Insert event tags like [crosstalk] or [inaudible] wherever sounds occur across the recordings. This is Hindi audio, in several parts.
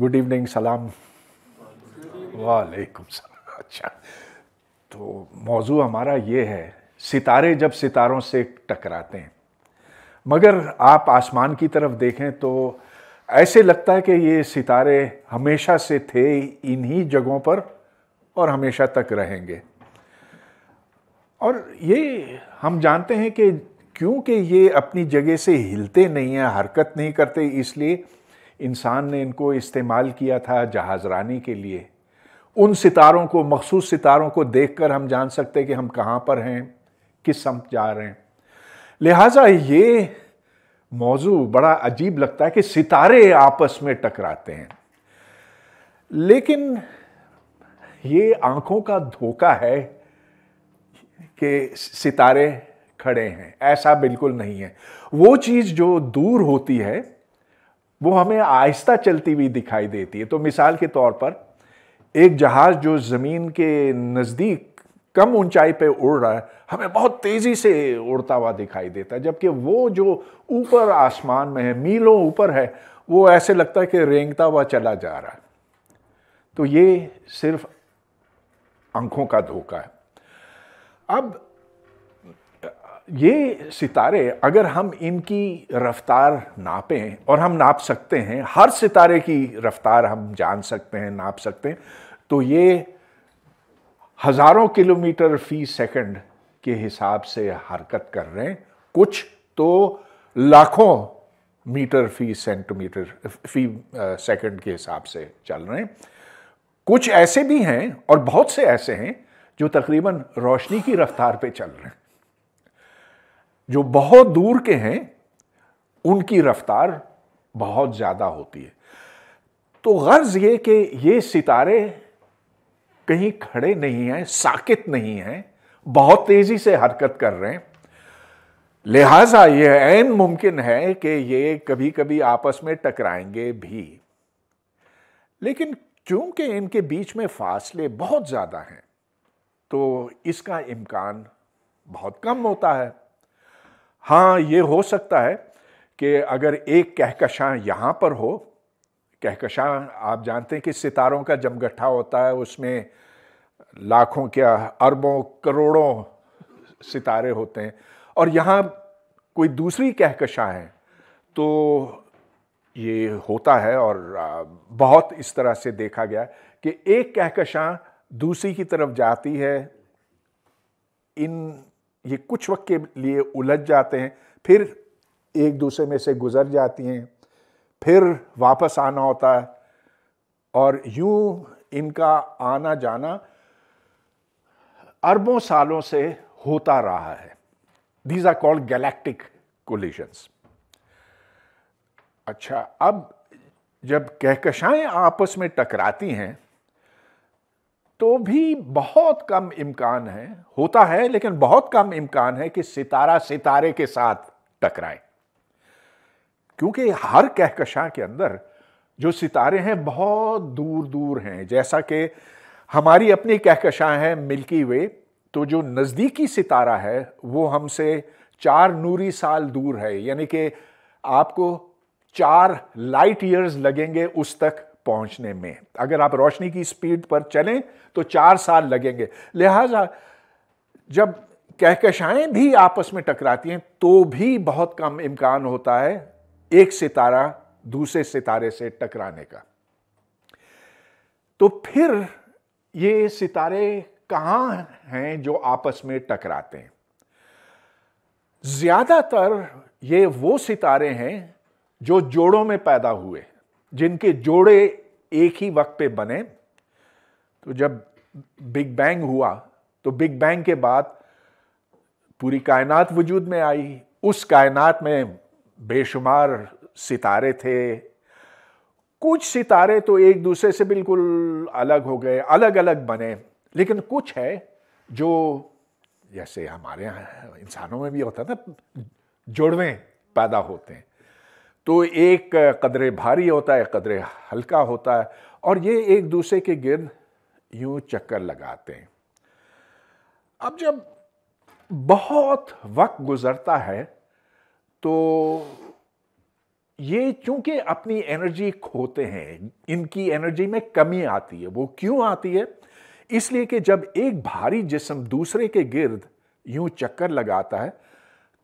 गुड इवनिंग सलाम वालेकुम सलाम अच्छा तो मौजू हमारा ये है सितारे जब सितारों से टकराते हैं मगर आप आसमान की तरफ देखें तो ऐसे लगता है कि ये सितारे हमेशा से थे इन्हीं जगहों पर और हमेशा तक रहेंगे और ये हम जानते हैं कि क्योंकि ये अपनी जगह से हिलते नहीं हैं हरकत नहीं करते इसलिए इंसान ने इनको इस्तेमाल किया था जहाज़रानी के लिए उन सितारों को मखसूस सितारों को कर हम जान सकते कि हम कहाँ पर हैं किस हम जा रहे हैं लिहाजा ये मौजू बड़ा अजीब लगता है कि सितारे आपस में टकराते हैं लेकिन ये आंखों का धोखा है कि सितारे खड़े हैं ऐसा बिल्कुल नहीं है वो चीज़ जो दूर होती है वो हमें आहिस्ता चलती हुई दिखाई देती है तो मिसाल के तौर पर एक जहाज़ जो ज़मीन के नज़दीक कम ऊंचाई पे उड़ रहा है हमें बहुत तेज़ी से उड़ता हुआ दिखाई देता है जबकि वो जो ऊपर आसमान में है मीलों ऊपर है वो ऐसे लगता है कि रेंगता हुआ चला जा रहा है तो ये सिर्फ आंखों का धोखा है अब ये सितारे अगर हम इनकी रफ्तार नापें और हम नाप सकते हैं हर सितारे की रफ्तार हम जान सकते हैं नाप सकते हैं तो ये हज़ारों किलोमीटर फी सेकंड के हिसाब से हरकत कर रहे हैं कुछ तो लाखों मीटर फी सेंटीमीटर फी सेकंड के हिसाब से चल रहे हैं कुछ ऐसे भी हैं और बहुत से ऐसे हैं जो तकरीबन रोशनी की रफ्तार पे चल रहे हैं जो बहुत दूर के हैं उनकी रफ्तार बहुत ज़्यादा होती है तो गर्ज ये कि ये सितारे कहीं खड़े नहीं हैं साकित नहीं हैं बहुत तेज़ी से हरकत कर रहे हैं लिहाजा ये ऐन मुमकिन है कि ये कभी कभी आपस में टकराएंगे भी लेकिन चूंकि इनके बीच में फासले बहुत ज़्यादा हैं तो इसका इम्कान बहुत कम होता है हाँ ये हो सकता है कि अगर एक कहकशां यहाँ पर हो कहकशां आप जानते हैं कि सितारों का जमगट्ठा होता है उसमें लाखों क्या अरबों करोड़ों सितारे होते हैं और यहाँ कोई दूसरी कहकशां हैं तो ये होता है और बहुत इस तरह से देखा गया कि एक कहकशां दूसरी की तरफ जाती है इन ये कुछ वक्त के लिए उलझ जाते हैं फिर एक दूसरे में से गुजर जाती हैं फिर वापस आना होता है और यूं इनका आना जाना अरबों सालों से होता रहा है these are called galactic collisions अच्छा अब जब कहकशाएं आपस में टकराती हैं तो भी बहुत कम इम्कान है होता है लेकिन बहुत कम इम्कान है कि सितारा सितारे के साथ टकराए क्योंकि हर कहकशां के अंदर जो सितारे हैं बहुत दूर दूर हैं जैसा कि हमारी अपनी कहकशां है मिल्की वे तो जो नज़दीकी सितारा है वो हमसे चार नूरी साल दूर है यानी कि आपको चार लाइट ईयर्स लगेंगे उस तक पहुंचने में अगर आप रोशनी की स्पीड पर चलें तो चार साल लगेंगे लिहाजा जब कहकशाएं भी आपस में टकराती हैं तो भी बहुत कम इम्कान होता है एक सितारा दूसरे सितारे से टकराने का तो फिर ये सितारे कहाँ हैं जो आपस में टकराते हैं ज़्यादातर ये वो सितारे हैं जो जोड़ों में पैदा हुए जिनके जोड़े एक ही वक्त पे बने तो जब बिग बैंग हुआ तो बिग बैंग के बाद पूरी कायनात वजूद में आई उस कायनात में बेशुमार सितारे थे कुछ सितारे तो एक दूसरे से बिल्कुल अलग हो गए अलग अलग बने लेकिन कुछ है जो जैसे हमारे यहाँ इंसानों में भी होता था जुड़वें पैदा होते हैं तो एक कदरे भारी होता है कदरे हल्का होता है और ये एक दूसरे के गिर्द यूं चक्कर लगाते हैं अब जब बहुत वक्त गुजरता है तो ये चूंकि अपनी एनर्जी खोते हैं इनकी एनर्जी में कमी आती है वो क्यों आती है इसलिए कि जब एक भारी जिसम दूसरे के गिर्द यूं चक्कर लगाता है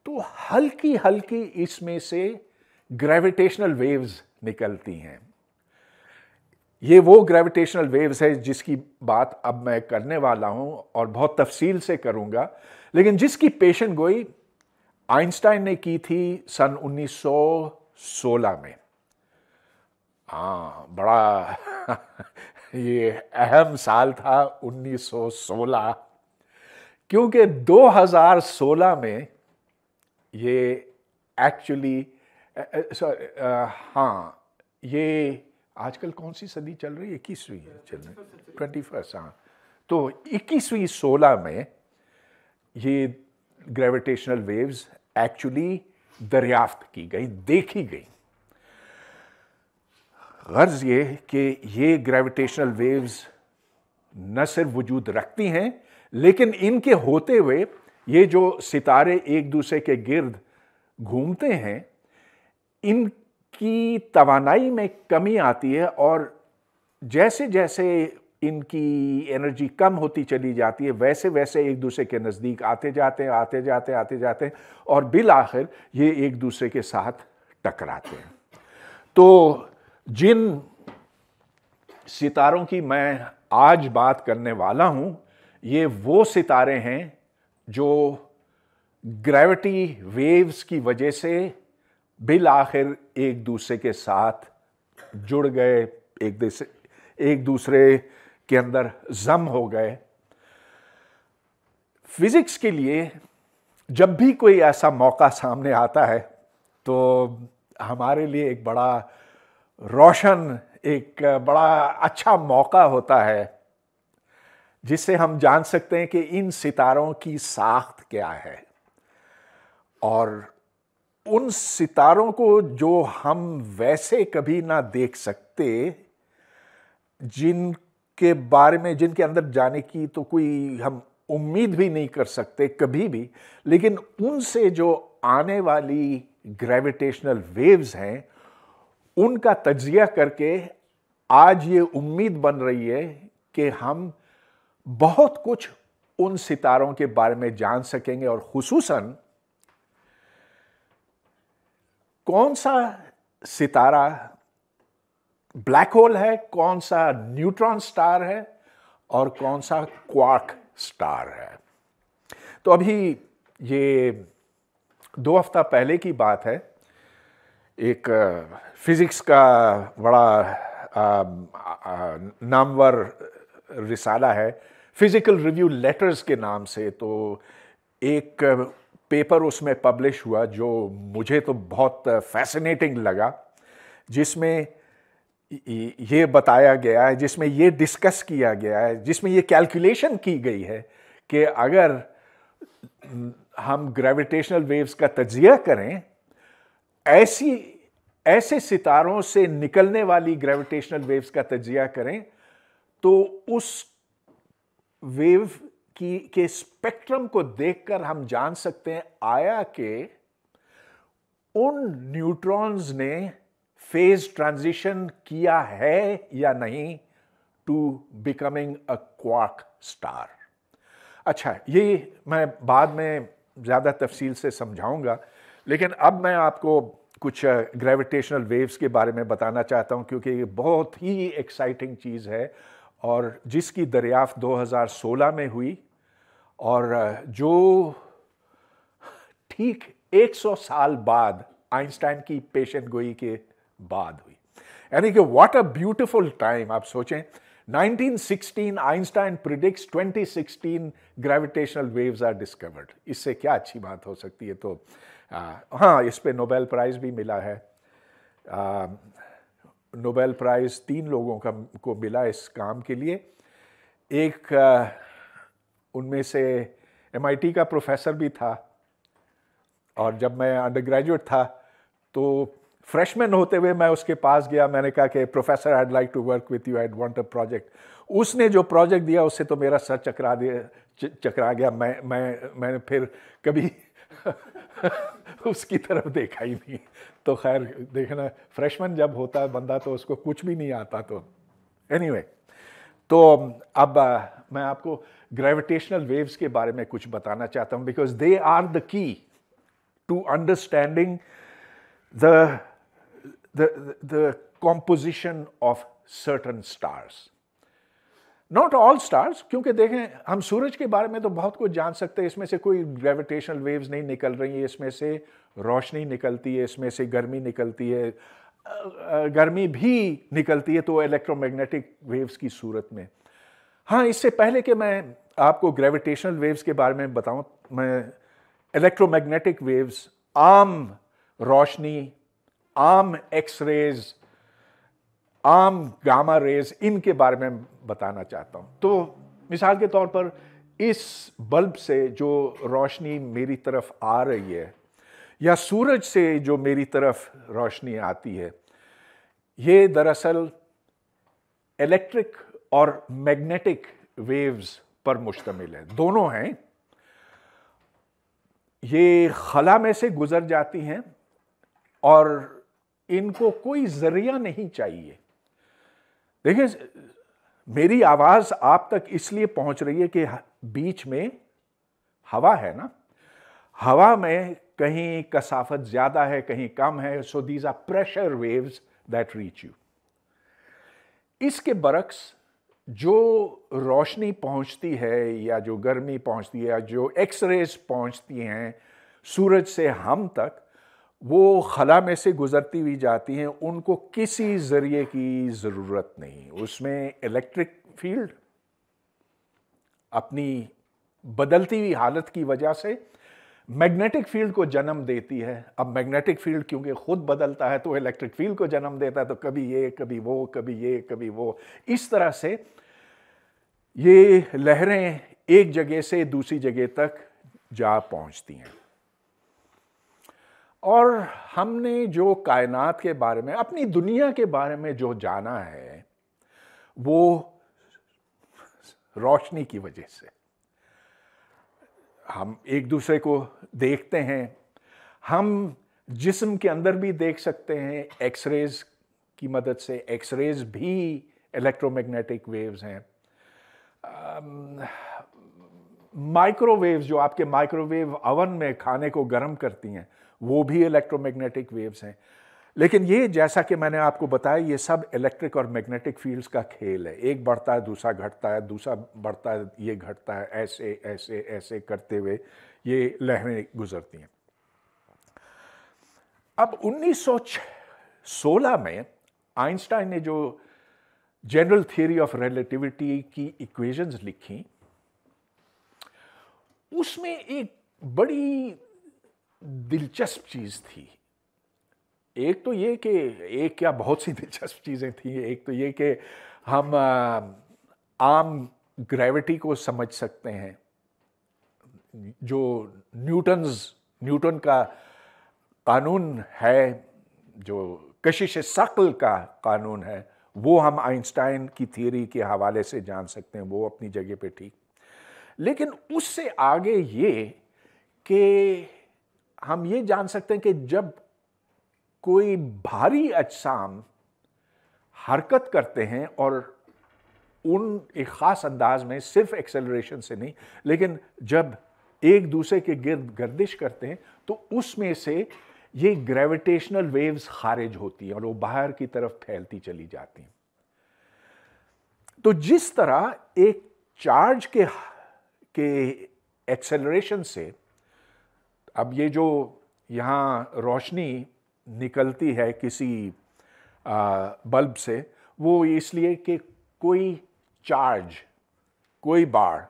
तो हल्की हल्की इसमें से ग्रेविटेशनल वेव्स निकलती हैं ये वो ग्रेविटेशनल वेव्स है जिसकी बात अब मैं करने वाला हूं और बहुत तफसील से करूंगा लेकिन जिसकी पेशन गोई आइंस्टाइन ने की थी सन 1916 में हाँ बड़ा [laughs] ये अहम साल था 1916 क्योंकि 2016 में ये एक्चुअली सर हाँ ये आजकल कौन सी सदी चल रही है इक्कीसवीं चल रही ट्वेंटी फर्स्ट हाँ तो इक्कीसवीं सोलह में ये ग्रेविटेशनल वेव्स एक्चुअली दरियाफ्त की गई देखी गई गर्ज ये कि ये ग्रेविटेशनल वेव्स न सिर्फ वजूद रखती हैं लेकिन इनके होते हुए ये जो सितारे एक दूसरे के गिर्द घूमते हैं इनकी तोानाई में कमी आती है और जैसे जैसे इनकी एनर्जी कम होती चली जाती है वैसे वैसे एक दूसरे के नज़दीक आते जाते हैं आते जाते आते जाते हैं और बिल आखिर ये एक दूसरे के साथ टकराते हैं तो जिन सितारों की मैं आज बात करने वाला हूँ ये वो सितारे हैं जो ग्रेविटी वेव्स की वजह से बिल आखिर एक दूसरे के साथ जुड़ गए एक दूसरे एक दूसरे के अंदर जम हो गए फिजिक्स के लिए जब भी कोई ऐसा मौका सामने आता है तो हमारे लिए एक बड़ा रोशन एक बड़ा अच्छा मौका होता है जिससे हम जान सकते हैं कि इन सितारों की साख्त क्या है और उन सितारों को जो हम वैसे कभी ना देख सकते जिनके बारे में जिनके अंदर जाने की तो कोई हम उम्मीद भी नहीं कर सकते कभी भी लेकिन उनसे जो आने वाली ग्रेविटेशनल वेव्स हैं उनका तजिया करके आज ये उम्मीद बन रही है कि हम बहुत कुछ उन सितारों के बारे में जान सकेंगे और खसूसा कौन सा सितारा ब्लैक होल है कौन सा न्यूट्रॉन स्टार है और कौन सा क्वार्क स्टार है तो अभी ये दो हफ्ता पहले की बात है एक फिज़िक्स का बड़ा नामवर रिसाला है फिज़िकल रिव्यू लेटर्स के नाम से तो एक पेपर उसमें पब्लिश हुआ जो मुझे तो बहुत फैसिनेटिंग लगा जिसमें ये बताया गया है जिसमें ये डिस्कस किया गया है जिसमें ये कैलकुलेशन की गई है कि अगर हम ग्रेविटेशनल वेव्स का तजिया करें ऐसी ऐसे सितारों से निकलने वाली ग्रेविटेशनल वेव्स का तजिया करें तो उस वेव की के स्पेक्ट्रम को देखकर हम जान सकते हैं आया के उन न्यूट्रॉन्स ने फेज ट्रांजिशन किया है या नहीं to becoming a quark star अच्छा ये मैं बाद में ज़्यादा तफसील से समझाऊंगा लेकिन अब मैं आपको कुछ ग्रेविटेशनल वेव्स के बारे में बताना चाहता हूं क्योंकि ये बहुत ही एक्साइटिंग चीज़ है और जिसकी दरियाफ्त 2016 में हुई और जो ठीक 100 साल बाद आइंस्टाइन की पेशेंट गोई के बाद हुई यानी कि व्हाट अ ब्यूटीफुल टाइम आप सोचें 1916 Einstein predicts 2016 gravitational waves are discovered इससे क्या अच्छी बात हो सकती है तो आ, हाँ इस पे नोबेल प्राइज़ भी मिला है नोबेल प्राइज़ तीन लोगों का को मिला इस काम के लिए एक आ, उनमें से एम का प्रोफेसर भी था और जब मैं अंडर ग्रेजुएट था तो फ्रेशमैन होते हुए मैं उसके पास गया मैंने कहा कि professor I'd like to work with you I'd want a project उसने जो प्रोजेक्ट दिया उससे तो मेरा सर चकरा दिया चकरा गया मैं मैं मैंने फिर कभी [laughs] उसकी तरफ देखा ही नहीं तो खैर देखना फ्रेशमैन जब होता है बंदा तो उसको कुछ भी नहीं आता तो एनीवे anyway, तो अब मैं आपको ग्रेविटेशनल वेव्स के बारे में कुछ बताना चाहता हूं because they are the key to understanding the the composition of certain stars not all stars क्योंकि देखें हम सूरज के बारे में तो बहुत कुछ जान सकते हैं इसमें से कोई ग्रेविटेशनल वेव्स नहीं निकल रही है इसमें से रोशनी निकलती है इसमें से गर्मी निकलती है गर्मी भी निकलती है तो इलेक्ट्रोमैग्नेटिक वेव्स की सूरत में हाँ इससे पहले कि मैं आपको ग्रेविटेशनल वेव्स के बारे में बताऊं मैं इलेक्ट्रोमैग्नेटिक वेव्स आम रोशनी um X rays um gamma rays इनके बारे में बताना चाहता हूं तो मिसाल के तौर पर इस बल्ब से जो रोशनी मेरी तरफ आ रही है या सूरज से जो मेरी तरफ रोशनी आती है ये दरअसल इलेक्ट्रिक और मैग्नेटिक वेव्स पर मुश्तमिल है दोनों हैं ये खला में से गुजर जाती हैं और इनको कोई जरिया नहीं चाहिए देखिए मेरी आवाज़ आप तक इसलिए पहुंच रही है कि बीच में हवा है ना हवा में कहीं कसाफत ज़्यादा है कहीं कम है so these are pressure waves that reach you इसके बरक्स जो रोशनी पहुंचती है या जो गर्मी पहुंचती है या जो एक्सरेज पहुंचती हैं सूरज से हम तक वो खला में से गुज़रती हुई जाती हैं उनको किसी ज़रिए की ज़रूरत नहीं उसमें इलेक्ट्रिक फील्ड अपनी बदलती हुई हालत की वजह से मैग्नेटिक फील्ड को जन्म देती है अब मैग्नेटिक फील्ड क्योंकि खुद बदलता है तो इलेक्ट्रिक फील्ड को जन्म देता है तो कभी ये कभी वो कभी ये कभी वो इस तरह से ये लहरें एक जगह से दूसरी जगह तक जा पहुंचती हैं और हमने जो कायनात के बारे में अपनी दुनिया के बारे में जो जाना है वो रोशनी की वजह से हम एक दूसरे को देखते हैं हम जिस्म के अंदर भी देख सकते हैं एक्सरेज की मदद से एक्सरेज भी इलेक्ट्रोमैग्नेटिक वेव्स हैं माइक्रोवेव्स जो आपके माइक्रोवेव अवन में खाने को गर्म करती हैं वो भी इलेक्ट्रोमैग्नेटिक वेव्स हैं लेकिन ये जैसा कि मैंने आपको बताया ये सब इलेक्ट्रिक और मैग्नेटिक फील्ड्स का खेल है एक बढ़ता है दूसरा घटता है दूसरा बढ़ता है ये घटता है ऐसे ऐसे ऐसे करते हुए ये लहरें गुजरती हैं अब 1916 में आइंस्टाइन ने जो जनरल थियरी ऑफ रिलेटिविटी की इक्वेशंस लिखी उसमें एक बड़ी दिलचस्प चीज़ थी एक तो ये कि एक क्या बहुत सी [laughs] दिलचस्प चीज़ें थी एक तो ये कि हम आम ग्रेविटी को समझ सकते हैं जो न्यूटन्स न्यूटन का कानून है जो कशिश सकल का कानून है वो हम आइंस्टाइन की थियोरी के हवाले से जान सकते हैं वो अपनी जगह पे ठीक लेकिन उससे आगे ये कि हम ये जान सकते हैं कि जब कोई भारी अजसाम हरकत करते हैं और उन एक ख़ास अंदाज में सिर्फ एक्सेलरेशन से नहीं लेकिन जब एक दूसरे के गिर्द गर्दिश करते हैं तो उसमें से ये ग्रेविटेशनल वेव्स खारिज होती हैं और वो बाहर की तरफ फैलती चली जाती हैं तो जिस तरह एक चार्ज के के एक्सेलरेशन से अब ये जो यहाँ रोशनी निकलती है किसी आ, बल्ब से वो इसलिए कि कोई चार्ज कोई बाढ़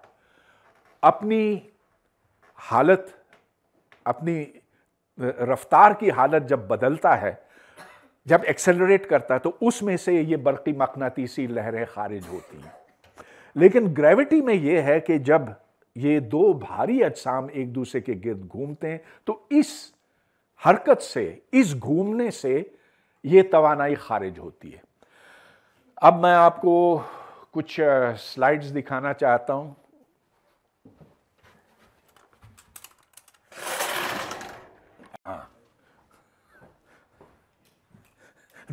अपनी हालत अपनी रफ्तार की हालत जब बदलता है जब एक्सेलरेट करता है तो उसमें से ये बरकी मकनातीसी लहरें खारिज होती हैं लेकिन ग्रेविटी में यह है कि जब ये दो भारी अजसाम एक दूसरे के गिर्द घूमते हैं तो इस हरकत से इस घूमने से ये तोानाई खारिज होती है अब मैं आपको कुछ स्लाइड्स दिखाना चाहता हूँ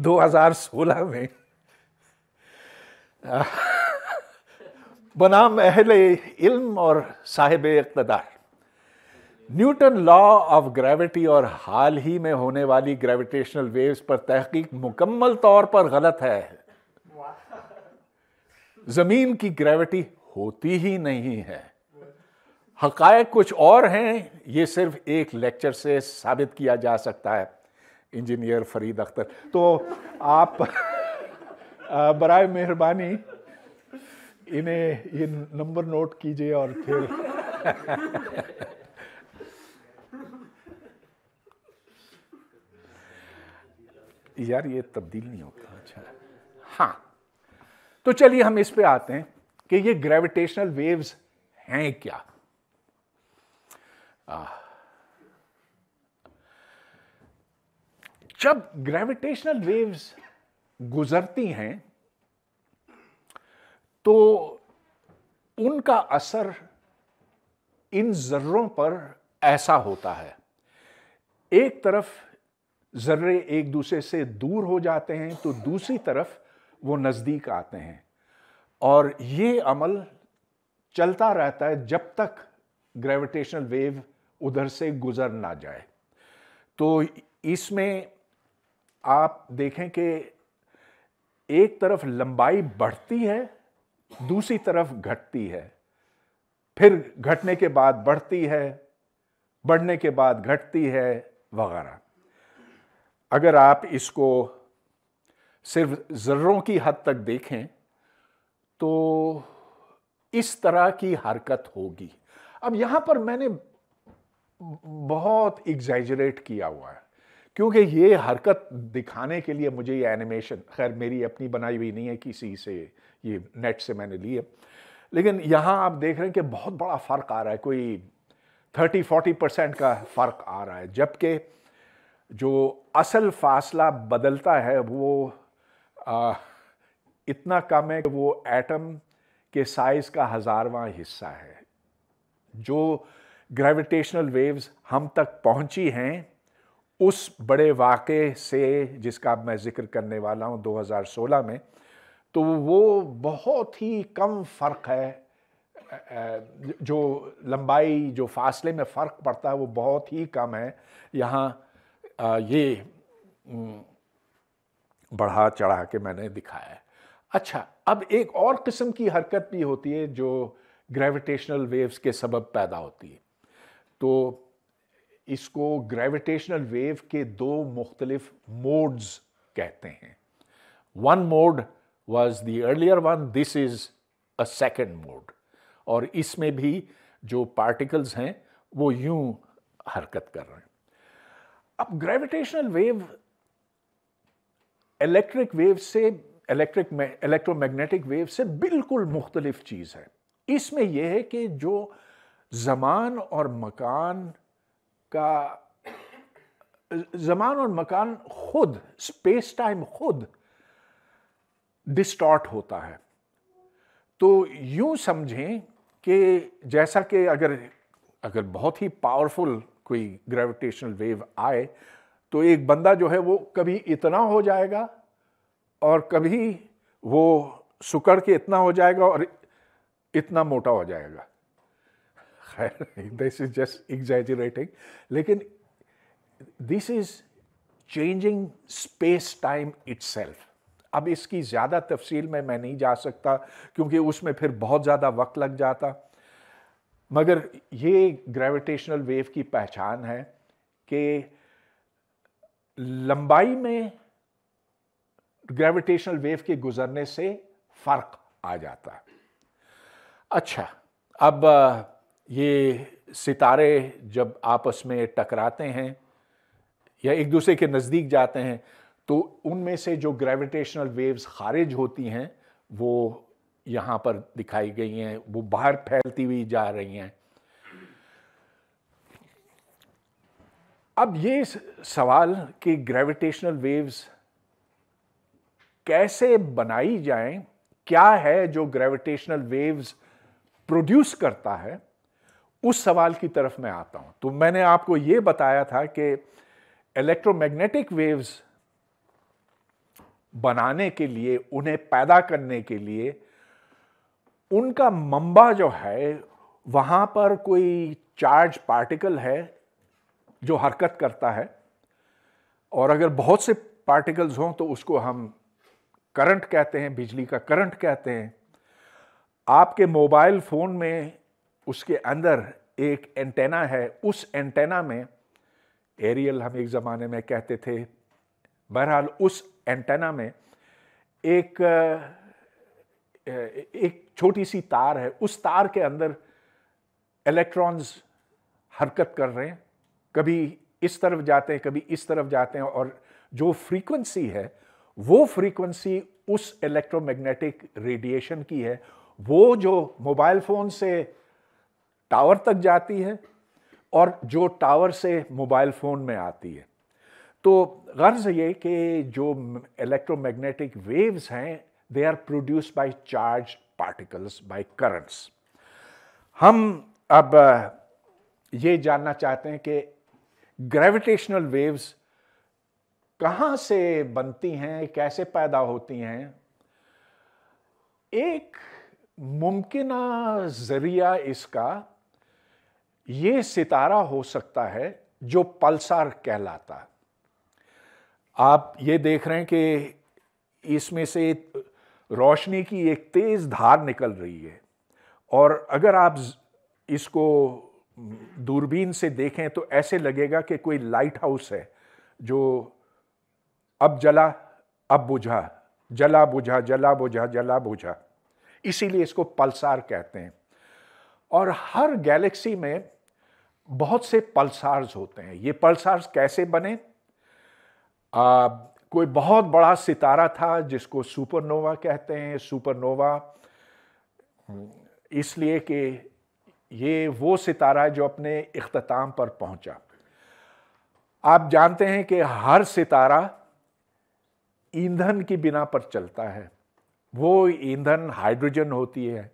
2016 में बनाम अहल इल्म और साहिब इकतदार न्यूटन लॉ ऑफ ग्रेविटी और हाल ही में होने वाली ग्रेविटेशनल वेव्स पर तहकीक मुकम्मल तौर पर गलत है ज़मीन की ग्रेविटी होती ही नहीं है हकायक कुछ और हैं ये सिर्फ एक लेक्चर से साबित किया जा सकता है इंजीनियर फरीद अख्तर तो आप [laughs] बर मेहरबानी इन्हें ये नंबर नोट कीजिए और फिर [laughs] यार ये तब्दील नहीं होता अच्छा हाँ तो चलिए हम इस पे आते हैं कि ये ग्रेविटेशनल वेव्स हैं क्या आ, जब ग्रेविटेशनल वेव्स गुजरती हैं तो उनका असर इन ज़र्रों पर ऐसा होता है एक तरफ ज़र्रे एक दूसरे से दूर हो जाते हैं तो दूसरी तरफ वो नज़दीक आते हैं और ये अमल चलता रहता है जब तक ग्रेविटेशनल वेव उधर से गुज़र ना जाए तो इसमें आप देखें कि एक तरफ लंबाई बढ़ती है दूसरी तरफ घटती है फिर घटने के बाद बढ़ती है बढ़ने के बाद घटती है वगैरह अगर आप इसको सिर्फ ज़र्रों की हद तक देखें तो इस तरह की हरकत होगी अब यहाँ पर मैंने बहुत एग्जैजरेट किया हुआ है क्योंकि ये हरकत दिखाने के लिए मुझे ये एनिमेशन खैर मेरी अपनी बनाई हुई नहीं है किसी से ये नेट से मैंने ली है लेकिन यहाँ आप देख रहे हैं कि बहुत बड़ा फ़र्क आ रहा है कोई 30-40 परसेंट का फ़र्क आ रहा है जबकि जो असल फासला बदलता है वो आ, इतना कम है कि वो एटम के साइज़ का हज़ारवा हिस्सा है जो ग्रेविटेशनल वेव्स हम तक पहुँची हैं उस बड़े वाक़े से जिसका अब मैं ज़िक्र करने वाला हूँ 2016 में तो वो बहुत ही कम फ़र्क है जो लंबाई जो फासले में फ़र्क पड़ता है वो बहुत ही कम है यहाँ ये बढ़ा चढ़ा के मैंने दिखाया है अच्छा अब एक और किस्म की हरकत भी होती है जो ग्रेविटेशनल वेव्स के सबब पैदा होती है तो इसको ग्रेविटेशनल वेव के दो मुख्तलिफ मोड्स कहते हैं one mode was the earlier one this is a second mode और इसमें भी जो पार्टिकल्स हैं वो यूं हरकत कर रहे हैं अब ग्रेविटेशनल वेव इलेक्ट्रिक वेव से इलेक्ट्रिक इलेक्ट्रोमैग्नेटिक वेव से बिल्कुल मुख्तलिफ चीज़ है इसमें यह है कि जो जमान और मकान का जमान और मकान खुद स्पेस टाइम खुद डिस्टॉर्ट होता है तो यूं समझें कि जैसा कि अगर अगर बहुत ही पावरफुल कोई ग्रेविटेशनल वेव आए तो एक बंदा जो है वो कभी इतना हो जाएगा और कभी वो सुकड़ के इतना हो जाएगा और इतना मोटा हो जाएगा दिस इज जस्ट just लेकिन this is changing space time it अब इसकी ज़्यादा तफसील में मैं नहीं जा सकता क्योंकि उसमें फिर बहुत ज़्यादा वक्त लग जाता मगर ये ग्रेविटेशनल वेव की पहचान है कि लंबाई में ग्रेविटेशनल वेव के गुजरने से फ़र्क आ जाता है अच्छा अब ये सितारे जब आपस में टकराते हैं या एक दूसरे के नज़दीक जाते हैं तो उनमें से जो ग्रेविटेशनल वेव्स खारिज होती हैं वो यहाँ पर दिखाई गई हैं वो बाहर फैलती हुई जा रही हैं अब ये सवाल कि ग्रेविटेशनल वेव्स कैसे बनाई जाएं क्या है जो ग्रेविटेशनल वेव्स प्रोड्यूस करता है उस सवाल की तरफ मैं आता हूं तो मैंने आपको ये बताया था कि इलेक्ट्रोमैग्नेटिक वेव्स बनाने के लिए उन्हें पैदा करने के लिए उनका मंबा जो है वहां पर कोई चार्ज पार्टिकल है जो हरकत करता है और अगर बहुत से पार्टिकल्स हों तो उसको हम करंट कहते हैं बिजली का करंट कहते हैं आपके मोबाइल फ़ोन में उसके अंदर एक एंटेना है उस एंटेना में एरियल हम एक ज़माने में कहते थे बहरहाल उस एंटेना में एक एक छोटी सी तार है उस तार के अंदर इलेक्ट्रॉन्स हरकत कर रहे हैं कभी इस तरफ जाते हैं कभी इस तरफ जाते हैं और जो फ्रीक्वेंसी है वो फ्रीक्वेंसी उस इलेक्ट्रोमैग्नेटिक रेडिएशन की है वो जो मोबाइल फ़ोन से टावर तक जाती है और जो टावर से मोबाइल फ़ोन में आती है तो गर्ज ये कि जो इलेक्ट्रोमैग्नेटिक वेव्स हैं they are produce by charge particles by currents हम अब ये जानना चाहते हैं कि ग्रेविटेशनल वेव्स कहाँ से बनती हैं कैसे पैदा होती हैं एक मुमकिन ज़रिया इसका ये सितारा हो सकता है जो पल्सार कहलाता आप ये देख रहे हैं कि इसमें से रोशनी की एक तेज़ धार निकल रही है और अगर आप इसको दूरबीन से देखें तो ऐसे लगेगा कि कोई लाइट हाउस है जो अब जला अब बुझा जला बुझा जला बुझा जला बुझा इसीलिए इसको पल्सार कहते हैं और हर गैलेक्सी में बहुत से पल्सार्स होते हैं ये पल्सार्स कैसे बने आ, कोई बहुत बड़ा सितारा था जिसको सुपरनोवा कहते हैं सुपरनोवा हम्म, इसलिए कि ये वो सितारा है जो अपने इख्ताम पर पहुंचा आप जानते हैं कि हर सितारा ईंधन की बिना पर चलता है वो ईंधन हाइड्रोजन होती है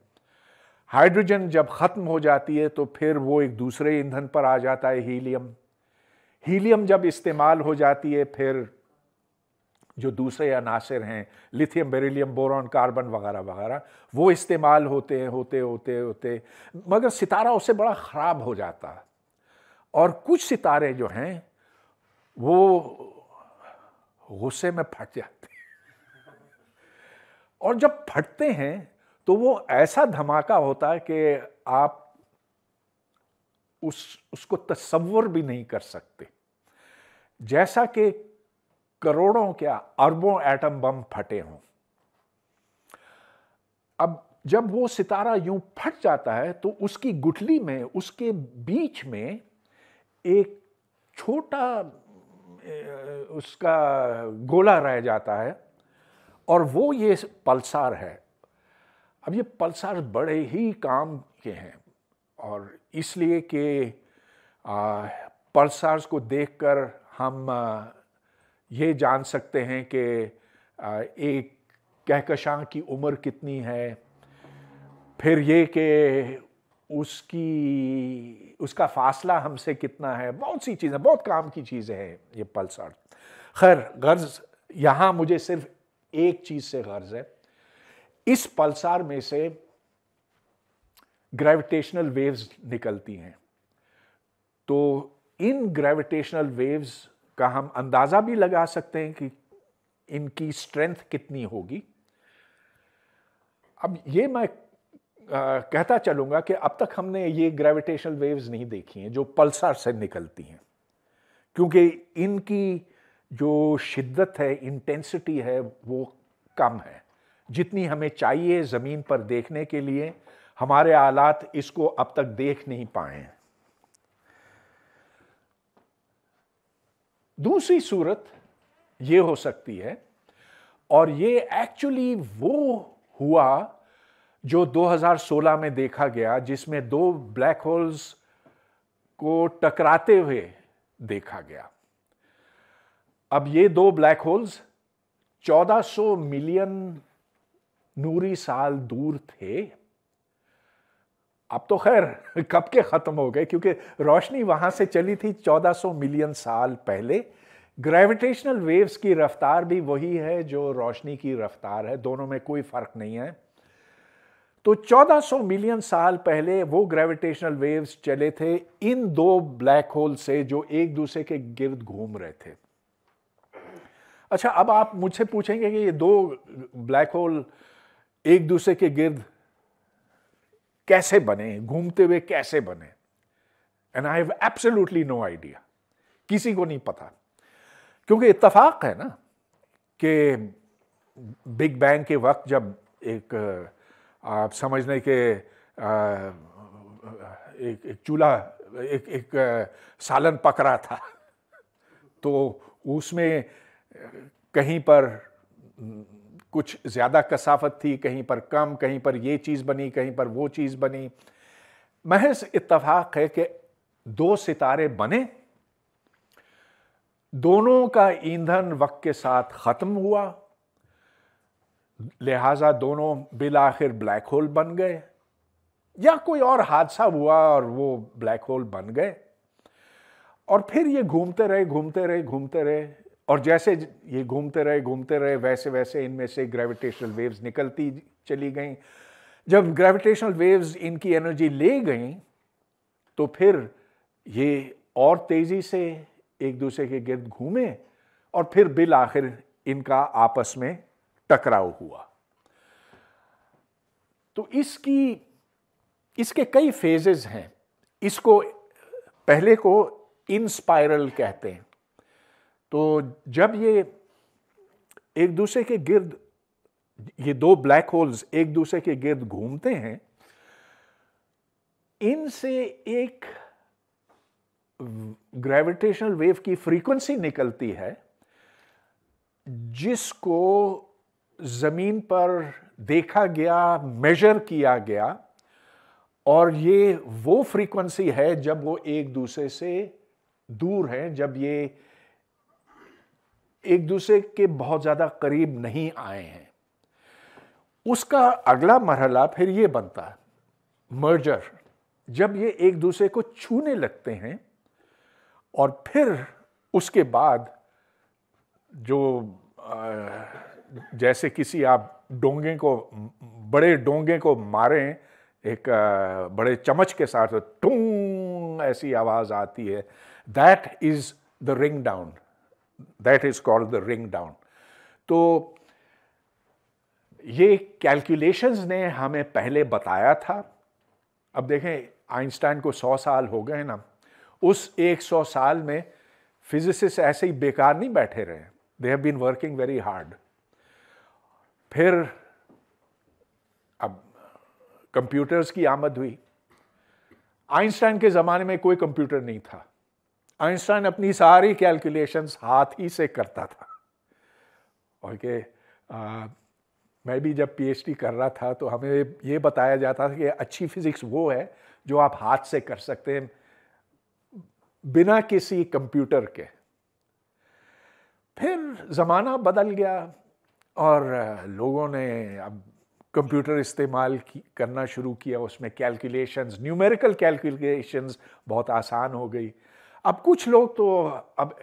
हाइड्रोजन जब ख़त्म हो जाती है तो फिर वो एक दूसरे ईंधन पर आ जाता है हीलियम हीलियम जब इस्तेमाल हो जाती है फिर जो दूसरे अनासर हैं लिथियम बेरिलियम बोरॉन कार्बन वगैरह वगैरह वो इस्तेमाल होते हैं होते होते होते मगर सितारा उससे बड़ा ख़राब हो जाता है और कुछ सितारे जो हैं वो गुस्से में फट जाते हैं और जब फटते हैं तो वो ऐसा धमाका होता है कि आप उस उसको तस्वर भी नहीं कर सकते जैसा कि करोड़ों क्या अरबों एटम बम फटे हों अब जब वो सितारा यूं फट जाता है तो उसकी गुठली में उसके बीच में एक छोटा उसका गोला रह जाता है और वो ये पल्सार है अब ये पल्सार बड़े ही काम के हैं और इसलिए कि पल्सर्स को देखकर हम ये जान सकते हैं कि एक कहकशां की उम्र कितनी है फिर ये कि उसकी उसका फासला हमसे कितना है बहुत सी चीज़ें बहुत काम की चीज़ें हैं ये पल्सर खैर गर्ज यहाँ मुझे सिर्फ एक चीज़ से गर्ज है इस पल्सार में से ग्रेविटेशनल वेव्स निकलती हैं तो इन ग्रेविटेशनल वेव्स का हम अंदाज़ा भी लगा सकते हैं कि इनकी स्ट्रेंथ कितनी होगी अब ये मैं आ, कहता चलूंगा कि अब तक हमने ये ग्रेविटेशनल वेव्स नहीं देखी हैं जो पल्सर से निकलती हैं क्योंकि इनकी जो शिद्दत है इंटेंसिटी है वो कम है जितनी हमें चाहिए ज़मीन पर देखने के लिए हमारे आलात इसको अब तक देख नहीं पाए दूसरी सूरत ये हो सकती है और ये एक्चुअली वो हुआ जो 2016 में देखा गया जिसमें दो ब्लैक होल्स को टकराते हुए देखा गया अब ये दो ब्लैक होल्स 1400 मिलियन नूरी साल दूर थे अब तो खैर कब के ख़त्म हो गए क्योंकि रोशनी वहां से चली थी 1400 मिलियन साल पहले ग्रेविटेशनल वेव्स की रफ्तार भी वही है जो रोशनी की रफ्तार है दोनों में कोई फ़र्क नहीं है तो 1400 मिलियन साल पहले वो ग्रेविटेशनल वेव्स चले थे इन दो ब्लैक होल से जो एक दूसरे के गिर्द घूम रहे थे अच्छा अब आप मुझसे पूछेंगे कि ये दो ब्लैक होल एक दूसरे के गिर्द कैसे बने घूमते हुए कैसे बने and I have absolutely no idea किसी को नहीं पता क्योंकि इतफाक है ना कि बिग बैंग के वक्त जब एक आप समझने के एक, एक चूल्हा एक एक सालन पकड़ा था तो उसमें कहीं पर कुछ ज़्यादा कसाफत थी कहीं पर कम कहीं पर ये चीज़ बनी कहीं पर वो चीज़ बनी महज इतफाक़ है कि दो सितारे बने दोनों का ईंधन वक्त के साथ ख़त्म हुआ लिहाजा दोनों बिल आखिर ब्लैक होल बन गए या कोई और हादसा हुआ और वो ब्लैक होल बन गए और फिर ये घूमते रहे घूमते रहे घूमते रहे और जैसे ये घूमते रहे घूमते रहे वैसे वैसे इनमें से ग्रेविटेशनल वेव्स निकलती चली गई जब ग्रेविटेशनल वेव्स इनकी एनर्जी ले गई तो फिर ये और तेज़ी से एक दूसरे के गिर्द घूमे और फिर बिल आखिर इनका आपस में टकराव हुआ तो इसकी इसके कई फेजेस हैं इसको पहले को इन स्पायरल कहते हैं तो जब ये एक दूसरे के गिर्द ये दो ब्लैक होल्स एक दूसरे के गिर्द घूमते हैं इनसे एक ग्रेविटेशनल वेव की फ्रीक्वेंसी निकलती है जिसको ज़मीन पर देखा गया मेजर किया गया और ये वो फ्रीक्वेंसी है जब वो एक दूसरे से दूर हैं जब ये एक दूसरे के बहुत ज़्यादा करीब नहीं आए हैं उसका अगला मरहला फिर ये बनता है मर्जर जब ये एक दूसरे को छूने लगते हैं और फिर उसके बाद जो जैसे किसी आप डोंगे को बड़े डोंगे को मारें एक बड़े चमच के साथ टूंग ऐसी आवाज़ आती है that is the ring down that is called the ring down तो ये कैलकुलेशंस ने हमें पहले बताया था अब देखें आइंस्टाइन को 100 साल हो गए ना उस 100 साल में फिजिसिस्ट ऐसे ही बेकार नहीं बैठे रहे they have been working very hard फिर अब कंप्यूटर्स की आमद हुई आइंस्टाइन के ज़माने में कोई कंप्यूटर नहीं था आइंस्टाइन अपनी सारी कैलकुलेशंस हाथ ही से करता था ओके okay, मैं भी जब पीएचडी कर रहा था तो हमें ये बताया जाता था कि अच्छी फिज़िक्स वो है जो आप हाथ से कर सकते हैं बिना किसी कंप्यूटर के फिर ज़माना बदल गया और लोगों ने अब कंप्यूटर इस्तेमाल करना शुरू किया उसमें कैलकुलेशंस न्यूमेरिकल कैलकुलेशंस बहुत आसान हो गई अब कुछ लोग तो अब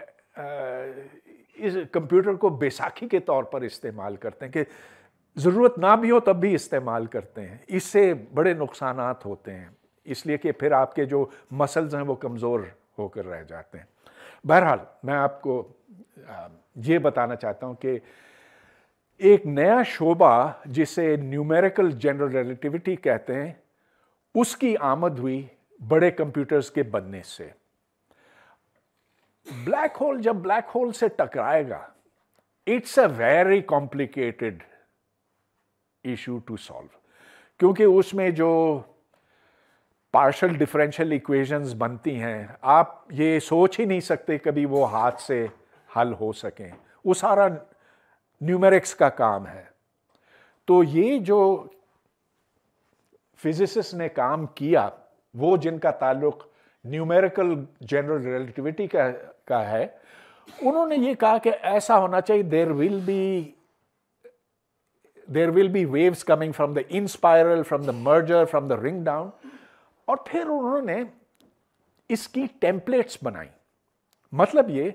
इस कंप्यूटर को बेसाखी के तौर पर इस्तेमाल करते हैं कि ज़रूरत ना भी हो तब भी इस्तेमाल करते हैं इससे बड़े नुकसान होते हैं इसलिए कि फिर आपके जो मसल्स हैं वो कमज़ोर होकर रह जाते हैं बहरहाल मैं आपको ये बताना चाहता हूँ कि एक नया शोबा जिसे न्यूमेरिकल जनरल रिलेटिविटी कहते हैं उसकी आमद हुई बड़े कंप्यूटर्स के बनने से ब्लैक होल जब ब्लैक होल से टकराएगा it's a very complicated issue to solve क्योंकि उसमें जो पार्शल डिफरेंशियल इक्वेशंस बनती हैं आप ये सोच ही नहीं सकते कभी वो हाथ से हल हो सकें वो सारा न्यूमेरिक्स का काम है तो ये जो फिजिसिस्ट ने काम किया वो जिनका ताल्लुक न्यूमेरिकल जनरल रिलेटिविटी का का है उन्होंने ये कहा कि ऐसा होना चाहिए there will be there will be waves coming from the inspiral from the merger from the ring down और फिर उन्होंने इसकी टेम्पलेट्स बनाई मतलब ये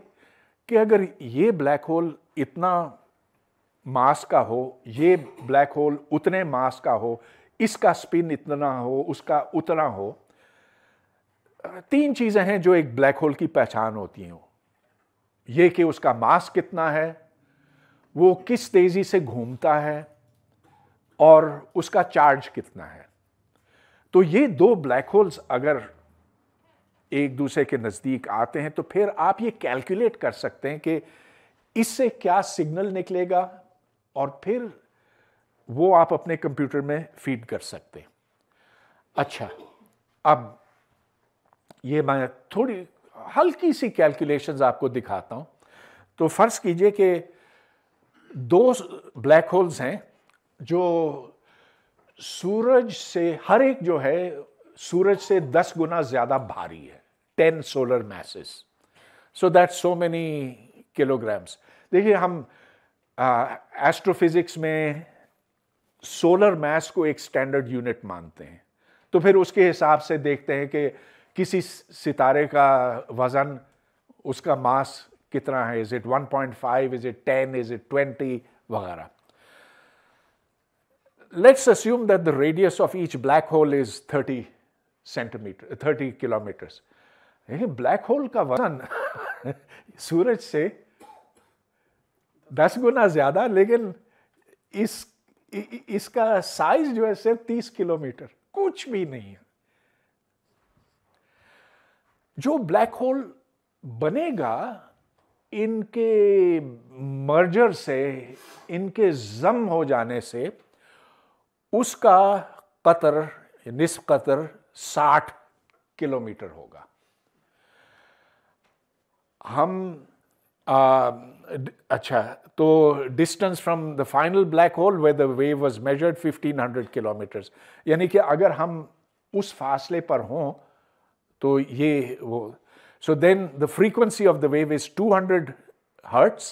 कि अगर ये ब्लैक होल इतना मास का हो ये ब्लैक होल उतने मास का हो इसका स्पिन इतना हो उसका उतना हो तीन चीज़ें हैं जो एक ब्लैक होल की पहचान होती हैं ये कि उसका मास कितना है वो किस तेज़ी से घूमता है और उसका चार्ज कितना है तो ये दो ब्लैक होल्स अगर एक दूसरे के नज़दीक आते हैं तो फिर आप ये कैलकुलेट कर सकते हैं कि इससे क्या सिग्नल निकलेगा और फिर वो आप अपने कंप्यूटर में फीड कर सकते हैं अच्छा अब ये मैं थोड़ी हल्की सी कैलकुलेशंस आपको दिखाता हूं तो फ़र्ज़ कीजिए कि दो ब्लैक होल्स हैं जो सूरज से हर एक जो है सूरज से दस गुना ज़्यादा भारी है ten solar masses so that so many kilograms देखिए हम एस्ट्रोफिज़िक्स में सोलर मैस को एक स्टैंडर्ड यूनिट मानते हैं तो फिर उसके हिसाब से देखते हैं कि किसी सितारे का वज़न उसका मास कितना है is it 1.5 is it ten is it twenty वगैरह let's assume that the radius of each black hole is 30 centimetre 30 kilometers black hole का वजन [laughs] सूरज से दस गुना ज्यादा लेकिन इस इसका साइज जो है सिर्फ 30 किलोमीटर कुछ भी नहीं है जो ब्लैक होल बनेगा इनके मर्जर से इनके जम हो जाने से उसका कतर निस्फ कतर साठ किलोमीटर होगा हम आ, अच्छा तो distance from the final black hole where the wave was measured 1500 kilometres यानी कि अगर हम उस फासले पर हों तो ये वो so then the frequency of the wave is 200 hertz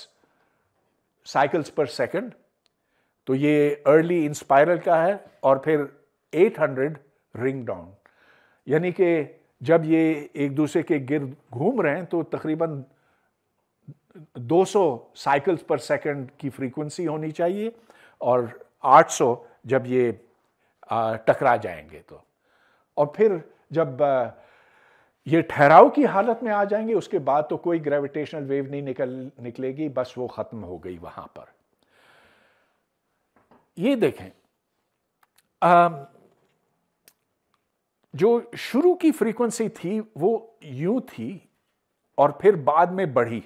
cycles per second तो ये अर्ली इन स्पायरल का है और फिर 800 रिंग डाउन यानी कि जब ये एक दूसरे के गिर्द घूम रहे हैं तो तकरीबन 200 साइकिल्स पर सेकंड की फ्रीक्वेंसी होनी चाहिए और 800 जब ये टकरा जाएंगे तो और फिर जब ये ठहराव की हालत में आ जाएंगे उसके बाद तो कोई ग्रेविटेशनल वेव नहीं निकल निकलेगी बस वो खत्म हो गई वहां पर ये देखें आ, जो शुरू की फ्रीक्वेंसी थी वो यू थी और फिर बाद में बढ़ी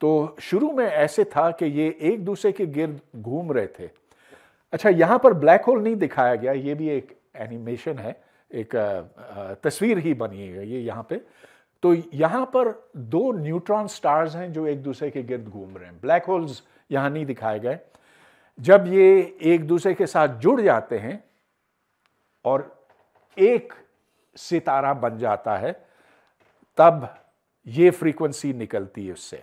तो शुरू में ऐसे था कि ये एक दूसरे के गिर्द घूम रहे थे अच्छा यहां पर ब्लैक होल नहीं दिखाया गया ये भी एक एनिमेशन है एक तस्वीर ही बनी है ये यहाँ पे तो यहाँ पर दो न्यूट्रॉन स्टार्स हैं जो एक दूसरे के गिर्द घूम रहे हैं ब्लैक होल्स यहाँ नहीं दिखाए गए जब ये एक दूसरे के साथ जुड़ जाते हैं और एक सितारा बन जाता है तब ये फ्रीक्वेंसी निकलती है उससे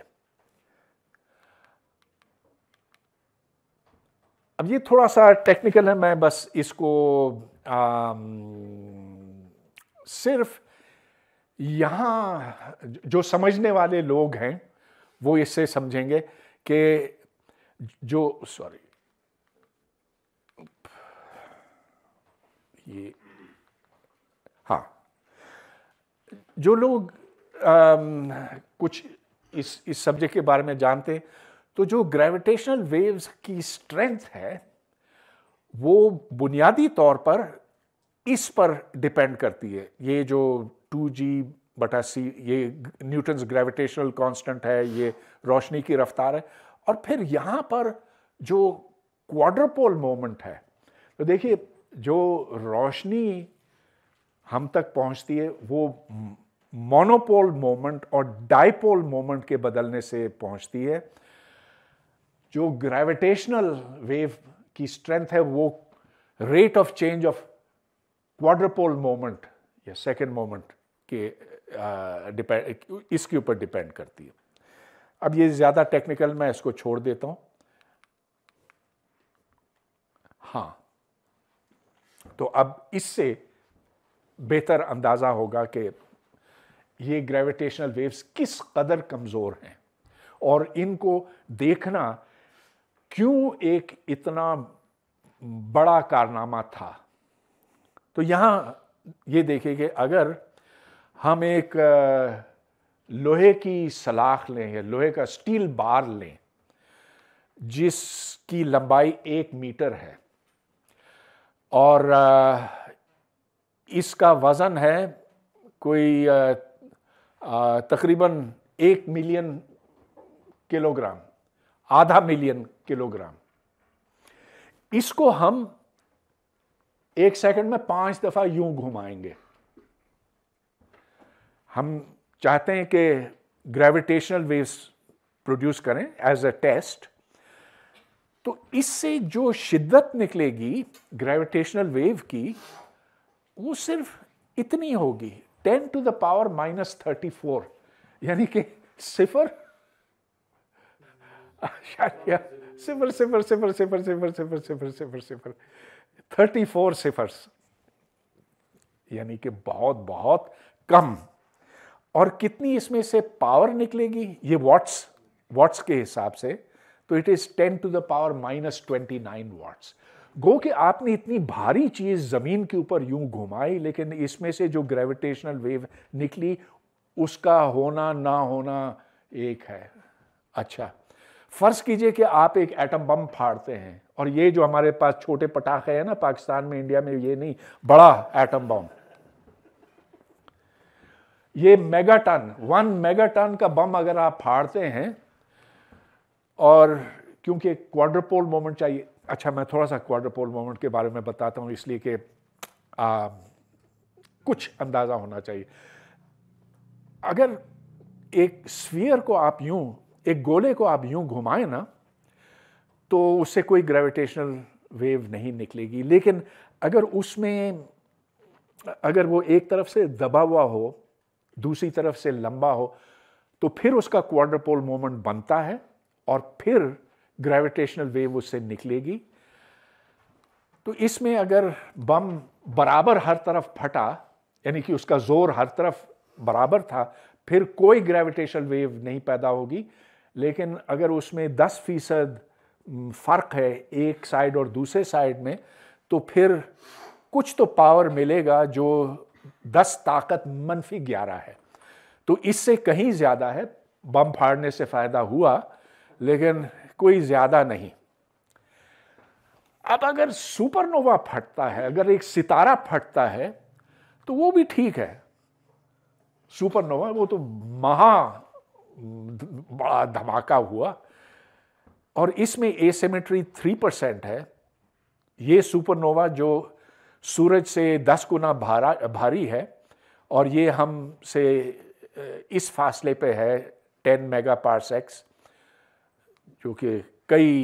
अब ये थोड़ा सा टेक्निकल है मैं बस इसको आ, सिर्फ यहाँ जो समझने वाले लोग हैं वो इससे समझेंगे कि जो सॉरी ये हाँ जो लोग आ, कुछ इस इस सब्जेक्ट के बारे में जानते तो जो ग्रेविटेशनल वेव्स की स्ट्रेंथ है वो बुनियादी तौर पर इस पर डिपेंड करती है ये जो टू जी बटा सी ये न्यूटन्स ग्रेविटेशनल कांस्टेंट है ये रोशनी की रफ्तार है और फिर यहाँ पर जो क्वाड्रपोल मोमेंट है तो देखिए जो रोशनी हम तक पहुँचती है वो मोनोपोल मोमेंट और डाइपोल मोमेंट के बदलने से पहुँचती है जो ग्रेविटेशनल वेव की स्ट्रेंथ है वो rate of change of quadrupole moment या सेकेंड मोमेंट के डिपेंड इसके ऊपर डिपेंड करती है अब ये ज़्यादा टेक्निकल मैं इसको छोड़ देता हूं हाँ तो अब इससे बेहतर अंदाज़ा होगा कि ये ग्रेविटेशनल वेव्स किस कदर कमज़ोर हैं और इनको देखना क्यों एक इतना बड़ा कारनामा था तो यहाँ ये देखें कि अगर हम एक लोहे की सलाख लें या लोहे का स्टील बार लें जिसकी लंबाई एक मीटर है और इसका वज़न है कोई तकरीबन एक मिलियन किलोग्राम आधा मिलियन किलोग्राम इसको हम एक सेकंड में पांच दफ़ा यूं घुमाएंगे हम चाहते हैं कि ग्रेविटेशनल वेव्स प्रोड्यूस करें एज अ टेस्ट तो इससे जो शिद्दत निकलेगी ग्रेविटेशनल वेव की वो सिर्फ इतनी होगी 10 टू द पावर माइनस 34 यानी कि [laughs] सिफर सिफर सिफर सिफर सिफर सिफर सिफर सिफर सिफर सिफर थर्टी फोर सिफर्स यानी कि बहुत बहुत कम और कितनी इसमें से पावर निकलेगी ये वॉट्स वॉट्स के हिसाब से तो it is ten to the power minus twenty nine watts go कि आपने इतनी भारी चीज जमीन के ऊपर यूं घुमाई लेकिन इसमें से जो ग्रेविटेशनल वेव निकली उसका होना ना होना एक है अच्छा फर्ज कीजिए कि आप एक एटम बम फाड़ते हैं और ये जो हमारे पास छोटे पटाखे हैं ना पाकिस्तान में इंडिया में ये नहीं बड़ा एटम बम ये मेगाटन वन मेगाटन का बम अगर आप फाड़ते हैं और क्योंकि क्वाड्रपोल मोमेंट चाहिए अच्छा मैं थोड़ा सा क्वाड्रपोल मोमेंट के बारे में बताता हूं इसलिए कि कुछ अंदाज़ा होना चाहिए अगर एक स्फीयर को आप यूं एक गोले को आप यूं घुमाएं ना तो उससे कोई ग्रेविटेशनल वेव नहीं निकलेगी लेकिन अगर उसमें अगर वो एक तरफ से दबा हुआ हो दूसरी तरफ से लंबा हो तो फिर उसका क्वाड्रपोल मोमेंट बनता है और फिर ग्रेविटेशनल वेव उससे निकलेगी तो इसमें अगर बम बराबर हर तरफ फटा यानी कि उसका जोर हर तरफ बराबर था फिर कोई ग्रेविटेशनल वेव नहीं पैदा होगी लेकिन अगर उसमें दस फीसद फ़र्क है एक साइड और दूसरे साइड में तो फिर कुछ तो पावर मिलेगा जो दस ताकत मनफी ग्यारह है तो इससे कहीं ज़्यादा है बम फाड़ने से फ़ायदा हुआ लेकिन कोई ज़्यादा नहीं अब अगर सुपरनोवा फटता है अगर एक सितारा फटता है तो वो भी ठीक है सुपरनोवा वो तो महा बड़ा धमाका हुआ और इसमें एसेमेट्री थ्री परसेंट है ये सुपरनोवा जो सूरज से दस गुना भारा भारी है और ये हम से इस फासले पे है टेन मेगा एक्स जो कि कई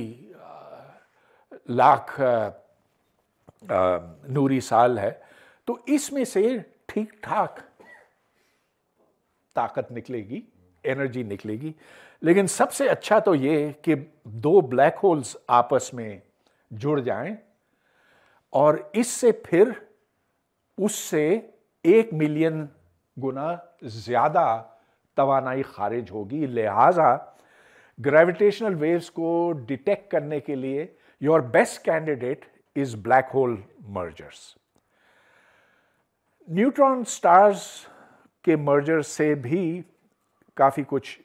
लाख नूरी साल है तो इसमें से ठीक ठाक ताकत निकलेगी एनर्जी निकलेगी लेकिन सबसे अच्छा तो ये कि दो ब्लैक होल्स आपस में जुड़ जाएं और इससे फिर उससे एक मिलियन गुना ज़्यादा तोानाई खारिज होगी लिहाजा ग्रेविटेशनल वेव्स को डिटेक्ट करने के लिए your best candidate is black hole mergers neutron stars के मर्जर से भी काफ़ी कुछ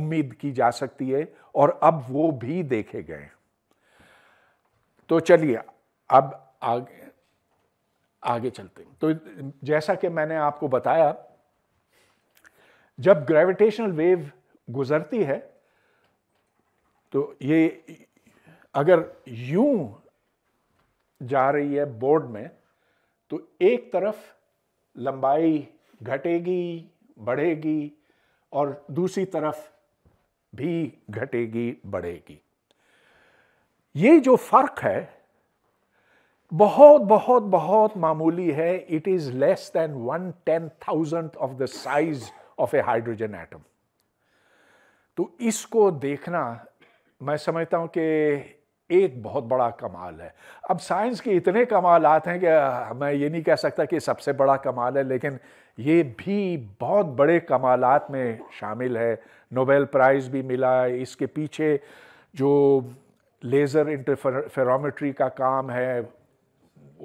उम्मीद की जा सकती है और अब वो भी देखे गए तो चलिए अब आगे आगे चलते हैं तो जैसा कि मैंने आपको बताया जब ग्रेविटेशनल वेव गुजरती है तो ये अगर यूं जा रही है बोर्ड में तो एक तरफ लंबाई घटेगी बढ़ेगी और दूसरी तरफ भी घटेगी बढ़ेगी ये जो फ़र्क है बहुत बहुत बहुत मामूली है it is less than one ten thousand of the size of a hydrogen atom तो इसको देखना मैं समझता हूं कि एक बहुत बड़ा कमाल है अब साइंस के इतने कमालात हैं कि मैं ये नहीं कह सकता कि सबसे बड़ा कमाल है लेकिन ये भी बहुत बड़े कमालात में शामिल है नोबेल प्राइज़ भी मिला है इसके पीछे जो लेज़र इंटरफेरोमेट्री का काम है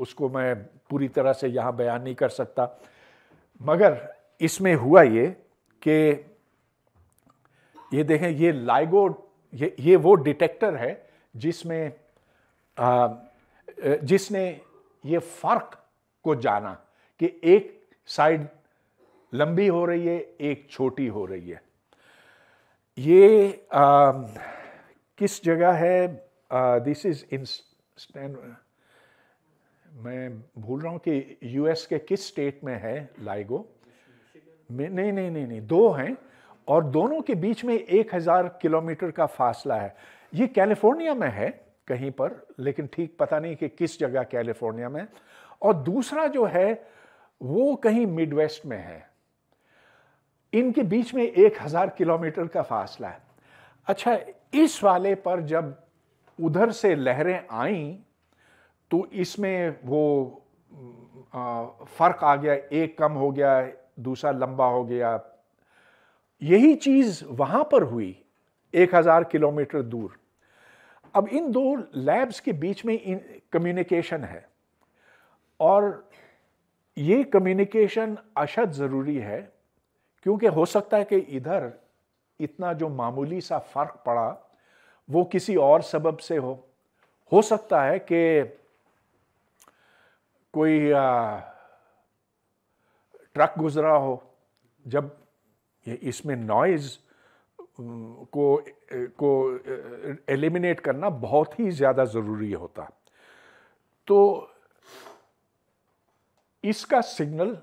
उसको मैं पूरी तरह से यहाँ बयान नहीं कर सकता मगर इसमें हुआ ये कि ये देखें ये लाइगो ये ये वो डिटेक्टर है जिसमें जिसने ये फर्क को जाना कि एक साइड लंबी हो रही है एक छोटी हो रही है ये आ, किस जगह है दिस इज इन मैं भूल रहा हूँ कि यूएस के किस स्टेट में है लाइगो में नहीं नहीं नहीं नहीं दो हैं और दोनों के बीच में एक हज़ार किलोमीटर का फासला है ये कैलिफोर्निया में है कहीं पर लेकिन ठीक पता नहीं कि किस जगह कैलिफोर्निया में और दूसरा जो है वो कहीं मिडवेस्ट में है इनके बीच में एक हज़ार किलोमीटर का फासला है अच्छा इस वाले पर जब उधर से लहरें आई तो इसमें वो फ़र्क आ गया एक कम हो गया दूसरा लंबा हो गया यही चीज़ वहां पर हुई एक हज़ार किलोमीटर दूर अब इन दो लैब्स के बीच में कम्युनिकेशन है और ये कम्युनिकेशन अशद ज़रूरी है क्योंकि हो सकता है कि इधर इतना जो मामूली सा फ़र्क पड़ा वो किसी और सबब से हो हो सकता है कि कोई आ, ट्रक गुज़रा हो जब ये इसमें नॉइज़ को को एलिमिनेट करना बहुत ही ज़्यादा ज़रूरी होता तो इसका सिग्नल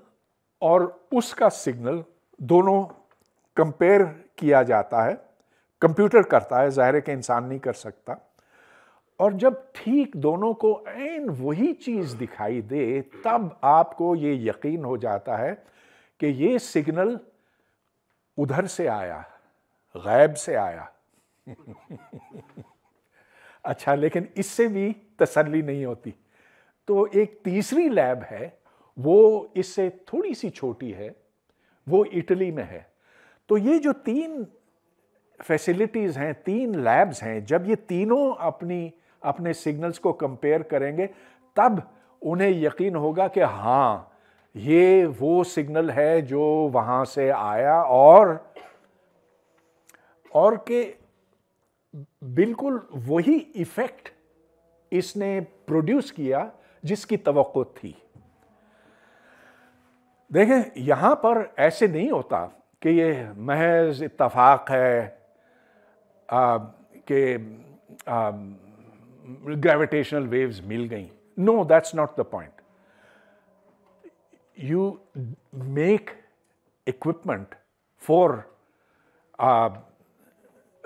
और उसका सिग्नल दोनों कंपेयर किया जाता है कंप्यूटर करता है ज़ाहिर है कि इंसान नहीं कर सकता और जब ठीक दोनों को एन वही चीज़ दिखाई दे तब आपको ये यकीन हो जाता है कि ये सिग्नल उधर से आया गैब से आया [laughs] अच्छा लेकिन इससे भी तसल्ली नहीं होती तो एक तीसरी लैब है वो इससे थोड़ी सी छोटी है वो इटली में है तो ये जो तीन फैसिलिटीज़ हैं तीन लैब्स हैं जब ये तीनों अपनी अपने सिग्नल्स को कंपेयर करेंगे तब उन्हें यकीन होगा कि हाँ ये वो सिग्नल है जो वहाँ से आया और और के बिल्कुल वही इफेक्ट इसने प्रोड्यूस किया जिसकी तो थी देखें यहां पर ऐसे नहीं होता कि ये महज इतफाक है कि ग्रेविटेशनल वेव्स मिल गई no that's not the point you make equipment for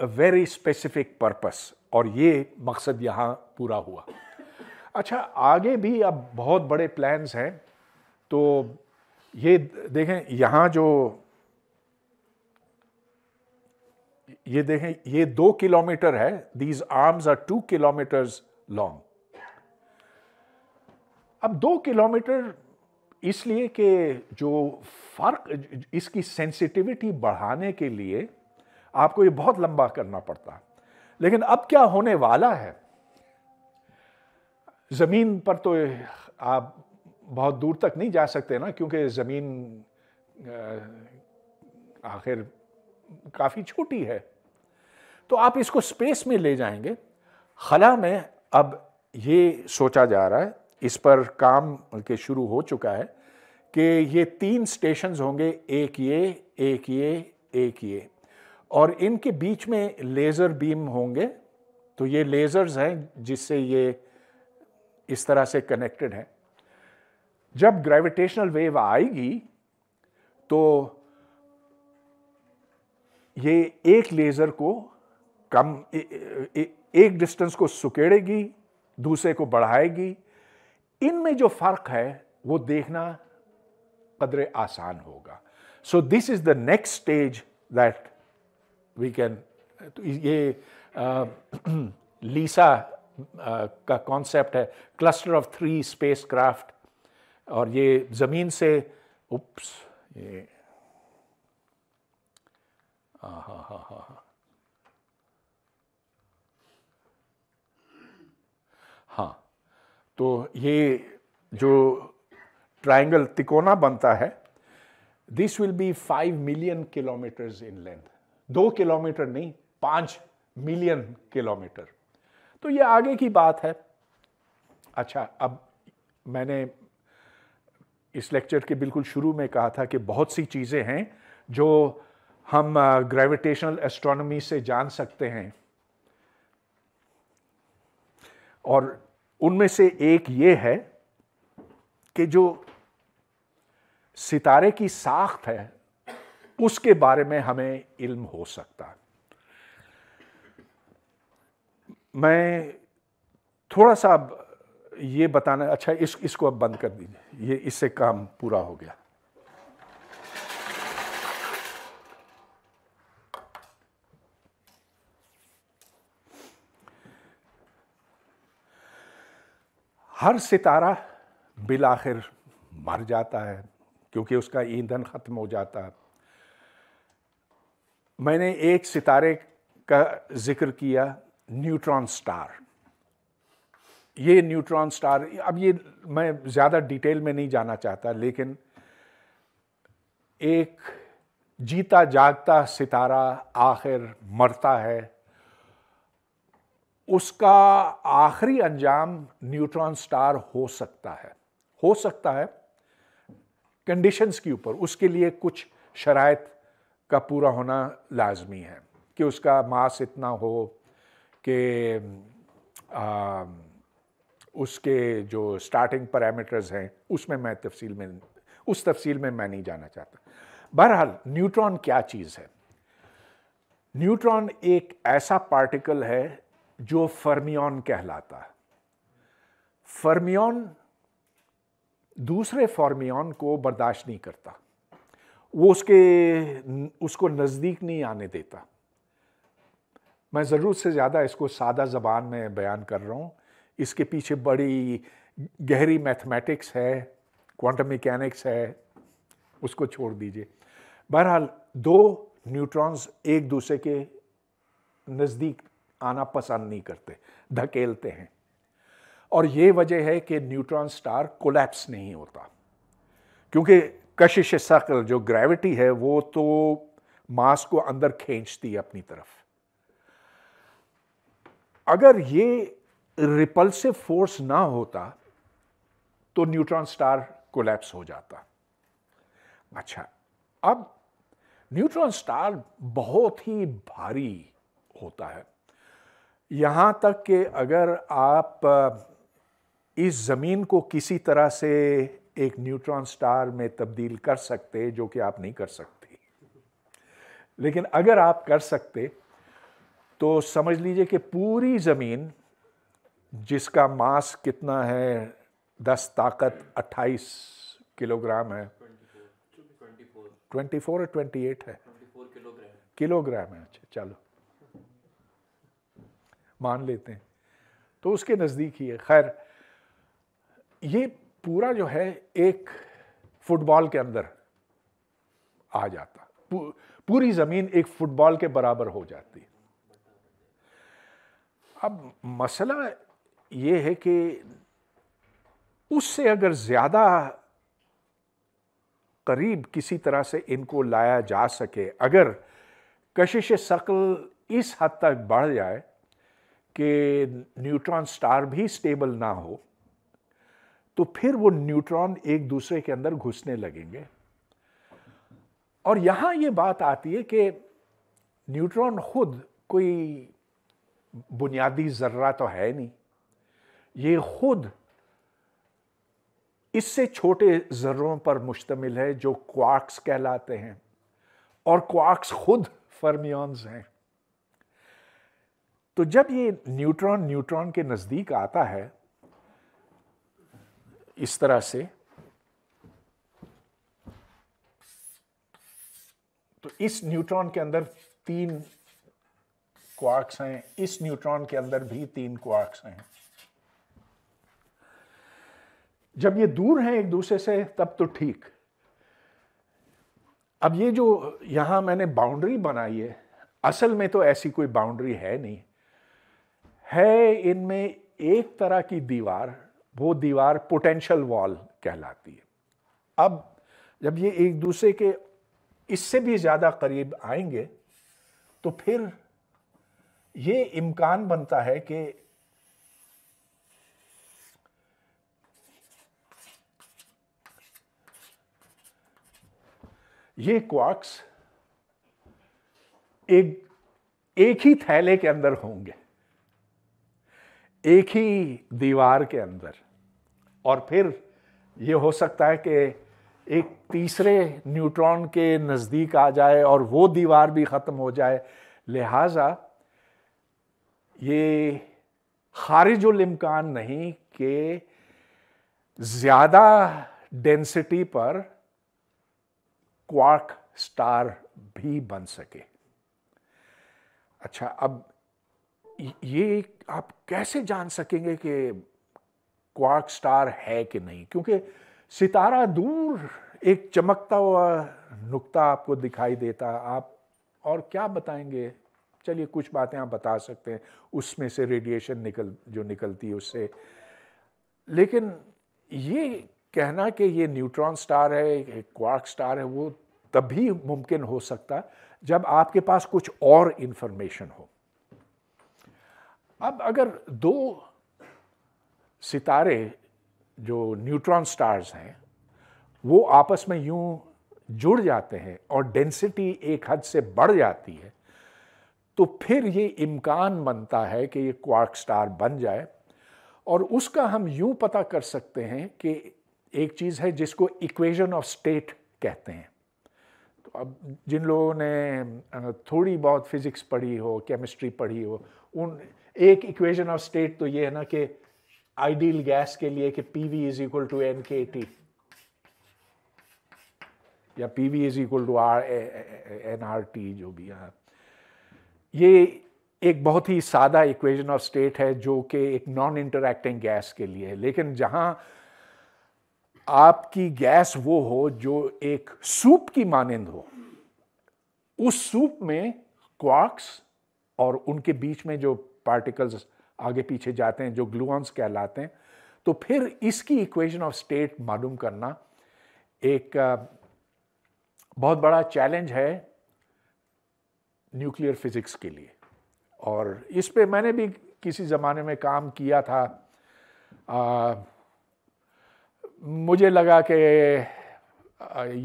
very specific purpose और ये मकसद यहाँ पूरा हुआ अच्छा आगे भी अब बहुत बड़े प्लान्स हैं तो ये देखें यहाँ जो ये देखें ये दो किलोमीटर है these arms are two kilometres long अब दो किलोमीटर इसलिए कि जो फ़र्क इसकी सेंसिटिविटी बढ़ाने के लिए आपको ये बहुत लंबा करना पड़ता लेकिन अब क्या होने वाला है ज़मीन पर तो आप बहुत दूर तक नहीं जा सकते ना क्योंकि ज़मीन आखिर काफ़ी छोटी है तो आप इसको स्पेस में ले जाएंगे खला में अब ये सोचा जा रहा है इस पर काम के शुरू हो चुका है कि ये तीन स्टेशन होंगे एक ये एक ये एक ये और इनके बीच में लेज़र बीम होंगे तो ये लेज़र्स हैं जिससे ये इस तरह से कनेक्टेड हैं जब ग्रेविटेशनल वेव आएगी तो ये एक लेज़र को कम ए, ए, एक डिस्टेंस को सुकेड़ेगी दूसरे को बढ़ाएगी इनमें जो फ़र्क है वो देखना कदरे आसान होगा so this is the next stage that we can तो ये लीसा [clears throat] का कॉन्सेप्ट है cluster of three spacecraft और ये ज़मीन से उप्स ये हाँ हाँ हाँ हाँ हाँ तो ये जो ट्रायंगल तिकोना बनता है this will be five million kilometres in length दो किलोमीटर नहीं पांच मिलियन किलोमीटर तो ये आगे की बात है अच्छा अब मैंने इस लेक्चर के बिल्कुल शुरू में कहा था कि बहुत सी चीज़ें हैं जो हम ग्रेविटेशनल एस्ट्रोनॉमी से जान सकते हैं और उनमें से एक ये है कि जो सितारे की साख्त है उसके बारे में हमें इल्म हो सकता है मैं थोड़ा सा ये बताना अच्छा इस इसको अब बंद कर दीजिए ये इससे काम पूरा हो गया हर सितारा बिलाखिर मर जाता है क्योंकि उसका ईंधन ख़त्म हो जाता है मैंने एक सितारे का जिक्र किया न्यूट्रॉन स्टार ये न्यूट्रॉन स्टार अब ये मैं ज़्यादा डिटेल में नहीं जाना चाहता लेकिन एक जीता जागता सितारा आखिर मरता है उसका आखिरी अंजाम न्यूट्रॉन स्टार हो सकता है हो सकता है कंडीशंस के ऊपर उसके लिए कुछ शरात का पूरा होना लाजमी है कि उसका मास इतना हो कि उसके जो स्टार्टिंग पैरामीटर्स हैं उसमें मैं तफसील में उस तफसील में मैं नहीं जाना चाहता बहरहाल न्यूट्रॉन क्या चीज़ है न्यूट्रॉन एक ऐसा पार्टिकल है जो फर्मियन कहलाता है फर्मियन दूसरे फॉर्मियन को बर्दाश्त नहीं करता वो उसके उसको नज़दीक नहीं आने देता मैं ज़रूरत से ज़्यादा इसको सादा ज़बान में बयान कर रहा हूँ इसके पीछे बड़ी गहरी मैथमेटिक्स है क्वांटम मैकेनिक्स है उसको छोड़ दीजिए बहरहाल दो न्यूट्रॉन्स एक दूसरे के नज़दीक आना पसंद नहीं करते धकेलते हैं और ये वजह है कि न्यूट्रॉन स्टार कोलैप्स नहीं होता क्योंकि कशिश सकल जो ग्रेविटी है वो तो मास को अंदर खींचती है अपनी तरफ अगर ये रिपल्सिव फोर्स ना होता तो न्यूट्रॉन स्टार कोलैप्स हो जाता अच्छा अब न्यूट्रॉन स्टार बहुत ही भारी होता है यहां तक कि अगर आप इस ज़मीन को किसी तरह से एक न्यूट्रॉन स्टार में तब्दील कर सकते जो कि आप नहीं कर सकते लेकिन अगर आप कर सकते तो समझ लीजिए कि पूरी ज़मीन जिसका मास कितना है दस ताकत अट्ठाईस किलोग्राम है ट्वेंटी फोर और ट्वेंटी एट है किलोग्राम है अच्छा चलो मान लेते हैं तो उसके नज़दीक ही है खैर ये पूरा जो है एक फुटबॉल के अंदर आ जाता पूरी ज़मीन एक फुटबॉल के बराबर हो जाती अब मसला ये है कि उससे अगर ज़्यादा करीब किसी तरह से इनको लाया जा सके अगर कशिश शक्ल इस हद तक बढ़ जाए कि न्यूट्रॉन स्टार भी स्टेबल ना हो तो फिर वो न्यूट्रॉन एक दूसरे के अंदर घुसने लगेंगे और यहां ये बात आती है कि न्यूट्रॉन खुद कोई बुनियादी ज़र्रा तो है नहीं ये खुद इससे छोटे ज़र्रों पर मुश्तमिल है जो क्वार्क्स कहलाते हैं और क्वार्क्स खुद फर्मियॉन्स हैं तो जब ये न्यूट्रॉन न्यूट्रॉन के नज़दीक आता है इस तरह से तो इस न्यूट्रॉन के अंदर तीन क्वार्क्स हैं इस न्यूट्रॉन के अंदर भी तीन क्वार्क्स हैं जब ये दूर हैं एक दूसरे से तब तो ठीक अब ये जो यहां मैंने बाउंड्री बनाई है असल में तो ऐसी कोई बाउंड्री है नहीं है इनमें एक तरह की दीवार वो दीवार पोटेंशियल वॉल कहलाती है अब जब ये एक दूसरे के इससे भी ज़्यादा करीब आएंगे तो फिर ये इम्कान बनता है कि ये क्वार्क्स एक एक ही थैले के अंदर होंगे एक ही दीवार के अंदर और फिर ये हो सकता है कि एक तीसरे न्यूट्रॉन के नज़दीक आ जाए और वो दीवार भी ख़त्म हो जाए लिहाजा ये खारिज खारिजुलमकान नहीं कि ज़्यादा डेंसिटी पर क्वार्क स्टार भी बन सके अच्छा अब ये आप कैसे जान सकेंगे कि क्वार्क स्टार है कि नहीं क्योंकि सितारा दूर एक चमकता हुआ नुक्ता आपको दिखाई देता आप और क्या बताएंगे चलिए कुछ बातें आप बता सकते हैं उसमें से रेडिएशन निकल जो निकलती है उससे लेकिन ये कहना कि ये न्यूट्रॉन स्टार है क्वार्क स्टार है वो तभी मुमकिन हो सकता जब आपके पास कुछ और इन्फॉर्मेशन हो अब अगर दो सितारे जो न्यूट्रॉन स्टार्स हैं वो आपस में यूं जुड़ जाते हैं और डेंसिटी एक हद से बढ़ जाती है तो फिर ये इम्कान बनता है कि ये क्वार्क स्टार बन जाए और उसका हम यूं पता कर सकते हैं कि एक चीज़ है जिसको इक्वेशन ऑफ स्टेट कहते हैं तो अब जिन लोगों ने थोड़ी बहुत फिज़िक्स पढ़ी हो केमिस्ट्री पढ़ी हो उन एक इक्वेशन ऑफ स्टेट तो ये है ना कि आइडियल गैस के लिए कि PV is equal to N K T या PV is equal to R N R T जो भी है ये एक बहुत ही सादा इक्वेशन ऑफ स्टेट है जो कि एक नॉन इंटरैक्टिंग गैस के लिए है लेकिन जहां आपकी गैस वो हो जो एक सूप की मानंद हो उस सूप में क्वार्क्स और उनके बीच में जो पार्टिकल्स आगे पीछे जाते हैं जो ग्लूऑन्स कहलाते हैं तो फिर इसकी इक्वेशन ऑफ स्टेट मालूम करना एक बहुत बड़ा चैलेंज है न्यूक्लियर फिज़िक्स के लिए और इस पे मैंने भी किसी ज़माने में काम किया था आ, मुझे लगा कि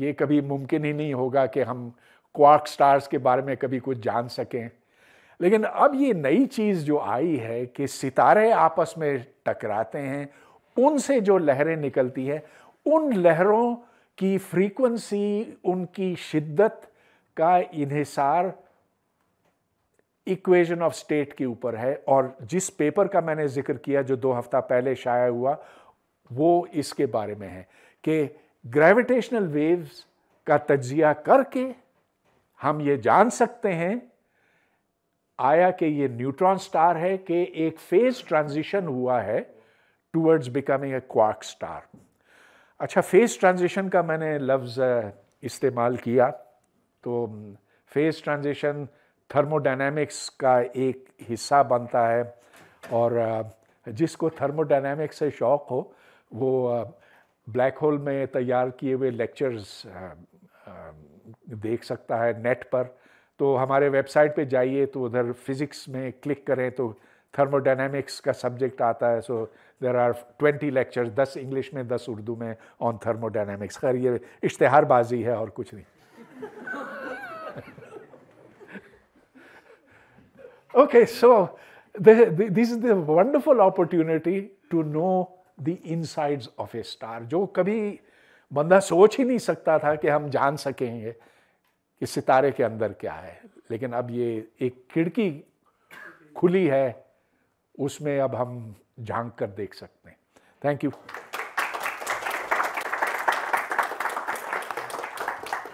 ये कभी मुमकिन ही नहीं होगा कि हम क्वार्क स्टार्स के बारे में कभी कुछ जान सकें लेकिन अब ये नई चीज़ जो आई है कि सितारे आपस में टकराते हैं उनसे जो लहरें निकलती है उन लहरों की फ्रीक्वेंसी उनकी शिद्दत का इन्हिसार इक्वेशन ऑफ स्टेट के ऊपर है और जिस पेपर का मैंने जिक्र किया जो दो हफ्ता पहले शाया हुआ वो इसके बारे में है कि ग्रेविटेशनल वेव्स का तजिया करके हम ये जान सकते हैं आया कि ये न्यूट्रॉन स्टार है कि एक फेज ट्रांजिशन हुआ है towards becoming a quark star अच्छा फेज ट्रांजिशन का मैंने लफ्ज़ इस्तेमाल किया तो फेज ट्रांजिशन थर्मोडाइनमिक्स का एक हिस्सा बनता है और जिसको थर्मोडाइनमिक्स से शौक़ हो वो ब्लैक होल में तैयार किए हुए लेक्चर्स देख सकता है नेट पर तो हमारे वेबसाइट पे जाइए तो उधर फिज़िक्स में क्लिक करें तो थर्मोडाइनमिक्स का सब्जेक्ट आता है so there are twenty lectures दस इंग्लिश में दस उर्दू में ऑन थर्मोडाइनमिक्स खैर ये इश्तहारबाजी है और कुछ नहीं okay so this is the wonderful opportunity to know the insides of a star जो कभी बंदा सोच ही नहीं सकता था कि हम जान सकेंगे कि सितारे के अंदर क्या है लेकिन अब ये एक खिड़की खुली है उसमें अब हम झांक कर देख सकते हैं थैंक यू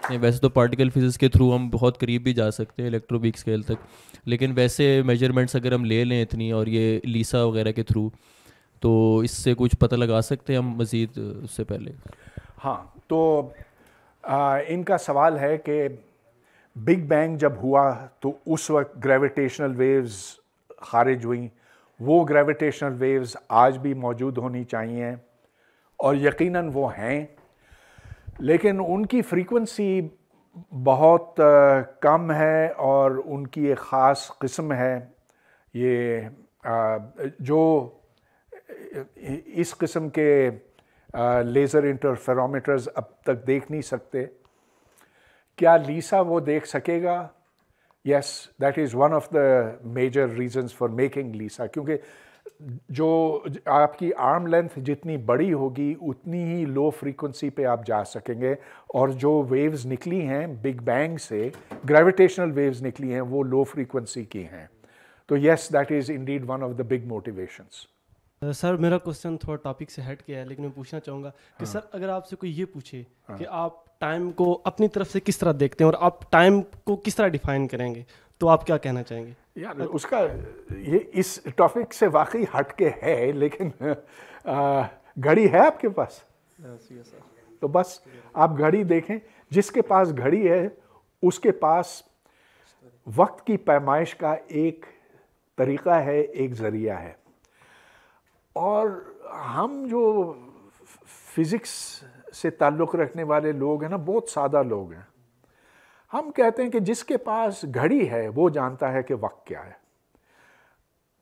नहीं वैसे तो पार्टिकल फिजिक्स के थ्रू हम बहुत करीब भी जा सकते हैं इलेक्ट्रोबिक स्केल तक लेकिन वैसे मेजरमेंट्स अगर हम ले लें इतनी और ये लीसा वगैरह के थ्रू तो इससे कुछ पता लगा सकते हैं हम मज़ीद उससे पहले हाँ तो आ, इनका सवाल है कि बिग बैंग जब हुआ तो उस वक्त ग्रेविटेशनल वेव्स खारिज हुई वो ग्रेविटेशनल वेव्स आज भी मौजूद होनी चाहिए और यकीनन वो हैं लेकिन उनकी फ्रीक्वेंसी बहुत कम है और उनकी एक ख़ास किस्म है ये जो इस किस्म के लेज़र इंटरफेरोमीटर्स अब तक देख नहीं सकते क्या लीसा वो देख सकेगा yes that is one of the major reasons for making LISA क्योंकि जो आपकी आर्म लेंथ जितनी बड़ी होगी उतनी ही लो फ्रीक्वेंसी पे आप जा सकेंगे और जो वेव्स निकली हैं बिग बैंग से ग्रेविटेशनल वेव्स निकली हैं वो लो फ्रीक्वेंसी की हैं तो yes that is indeed one of the big motivations sir मेरा क्वेश्चन थोड़ा टॉपिक से हट गया है लेकिन मैं पूछना चाहूँगा कि हाँ। सर अगर आपसे कोई ये पूछे हाँ। कि आप टाइम को अपनी तरफ से किस तरह देखते हैं और आप टाइम को किस तरह डिफाइन करेंगे तो आप क्या कहना चाहेंगे यार उसका ये इस टॉपिक से वाकई हट के है लेकिन घड़ी है आपके पास तो बस आप घड़ी देखें जिसके पास घड़ी है उसके पास वक्त की पैमाइश का एक तरीका है एक ज़रिया है और हम जो फिज़िक्स से ताल्लुक़ रखने वाले लोग हैं ना बहुत सादा लोग हैं हम कहते हैं कि जिसके पास घड़ी है वो जानता है कि वक्त क्या है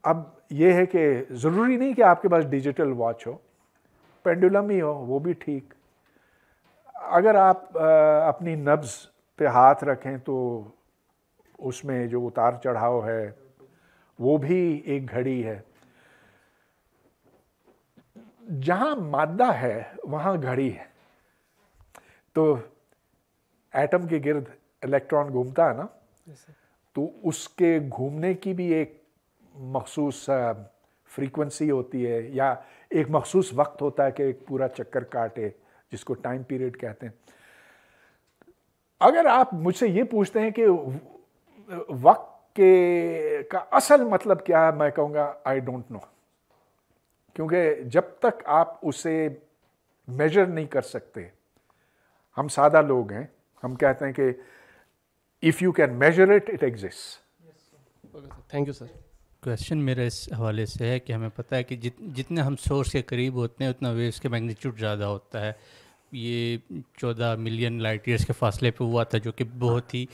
अब ये है कि ज़रूरी नहीं कि आपके पास डिजिटल वॉच हो पेंडुलम ही हो वो भी ठीक अगर आप आ, अपनी नब्ज़ पे हाथ रखें तो उसमें जो उतार चढ़ाव है वो भी एक घड़ी है जहां मादा है वहां घड़ी है तो एटम के गिर्द इलेक्ट्रॉन घूमता है ना तो उसके घूमने की भी एक मखसूस फ्रीक्वेंसी होती है या एक मखसूस वक्त होता है कि एक पूरा चक्कर काटे जिसको टाइम पीरियड कहते हैं अगर आप मुझसे ये पूछते हैं कि वक्त के का असल मतलब क्या है मैं कहूँगा आई डोंट नो क्योंकि जब तक आप उसे मेजर नहीं कर सकते हम सादा लोग हैं हम कहते हैं कि if you can measure it it exist thank you sir question मेरे इस हवाले से है कि हमें पता है कि जित जितने हम सोर्स के करीब होते हैं उतना वेव्स के मैग्नीट्यूड ज़्यादा होता है ये चौदह मिलियन लाइट ईयर्स के फासले पे हुआ था जो कि बहुत ही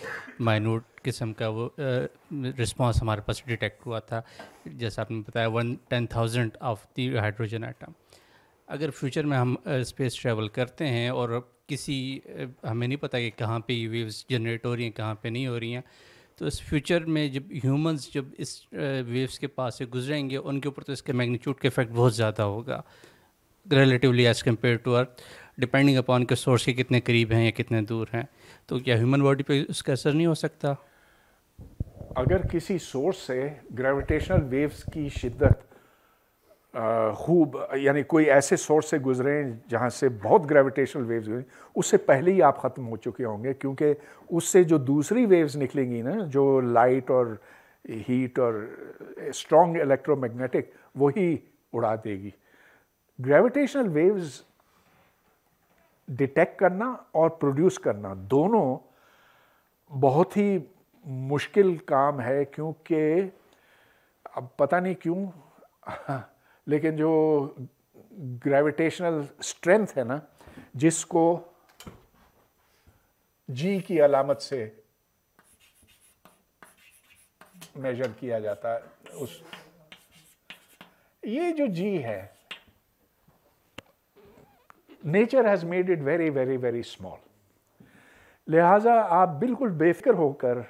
माइनूट किस्म का वो रिस्पांस हमारे पास डिटेक्ट हुआ था जैसा आपने बताया one ten thousand of the hydrogen atom अगर फ्यूचर में हम स्पेस ट्रैवल करते हैं और किसी हमें नहीं पता कि कहाँ पे ये वेव्स जनरेट हो रही हैं कहाँ पे नहीं हो रही हैं तो इस फ्यूचर में जब ह्यूमंस जब इस वेव्स के पास से गुजरेंगे उनके ऊपर तो इसके मैग्नीट्यूड का इफेक्ट बहुत ज़्यादा होगा relatively as compare to earth depending upon के सोर्स के कितने करीब हैं या कितने दूर हैं तो क्या ह्यूमन बॉडी पे उसका असर नहीं हो सकता अगर किसी सोर्स से ग्रेविटेशनल वेव्स की शिद्दत खूब यानी कोई ऐसे सोर्स से गुजरे जहाँ से बहुत ग्रेविटेशनल वेव्स गुजरें उससे पहले ही आप ख़त्म हो चुके होंगे क्योंकि उससे जो दूसरी वेव्स निकलेंगी ना जो लाइट और हीट और स्ट्रॉन्ग इलेक्ट्रोमैग्नेटिक वही उड़ा देगी ग्रेविटेशनल वेव्स डिटेक्ट करना और प्रोड्यूस करना दोनों बहुत ही मुश्किल काम है क्योंकि अब पता नहीं क्यों [laughs] लेकिन जो ग्रेविटेशनल स्ट्रेंथ है ना जिसको जी की अलामत से मेजर किया जाता है उस ये जो जी है Nature has made it very, very, very small. लिहाजा आप बिल्कुल बेफिक्र होकर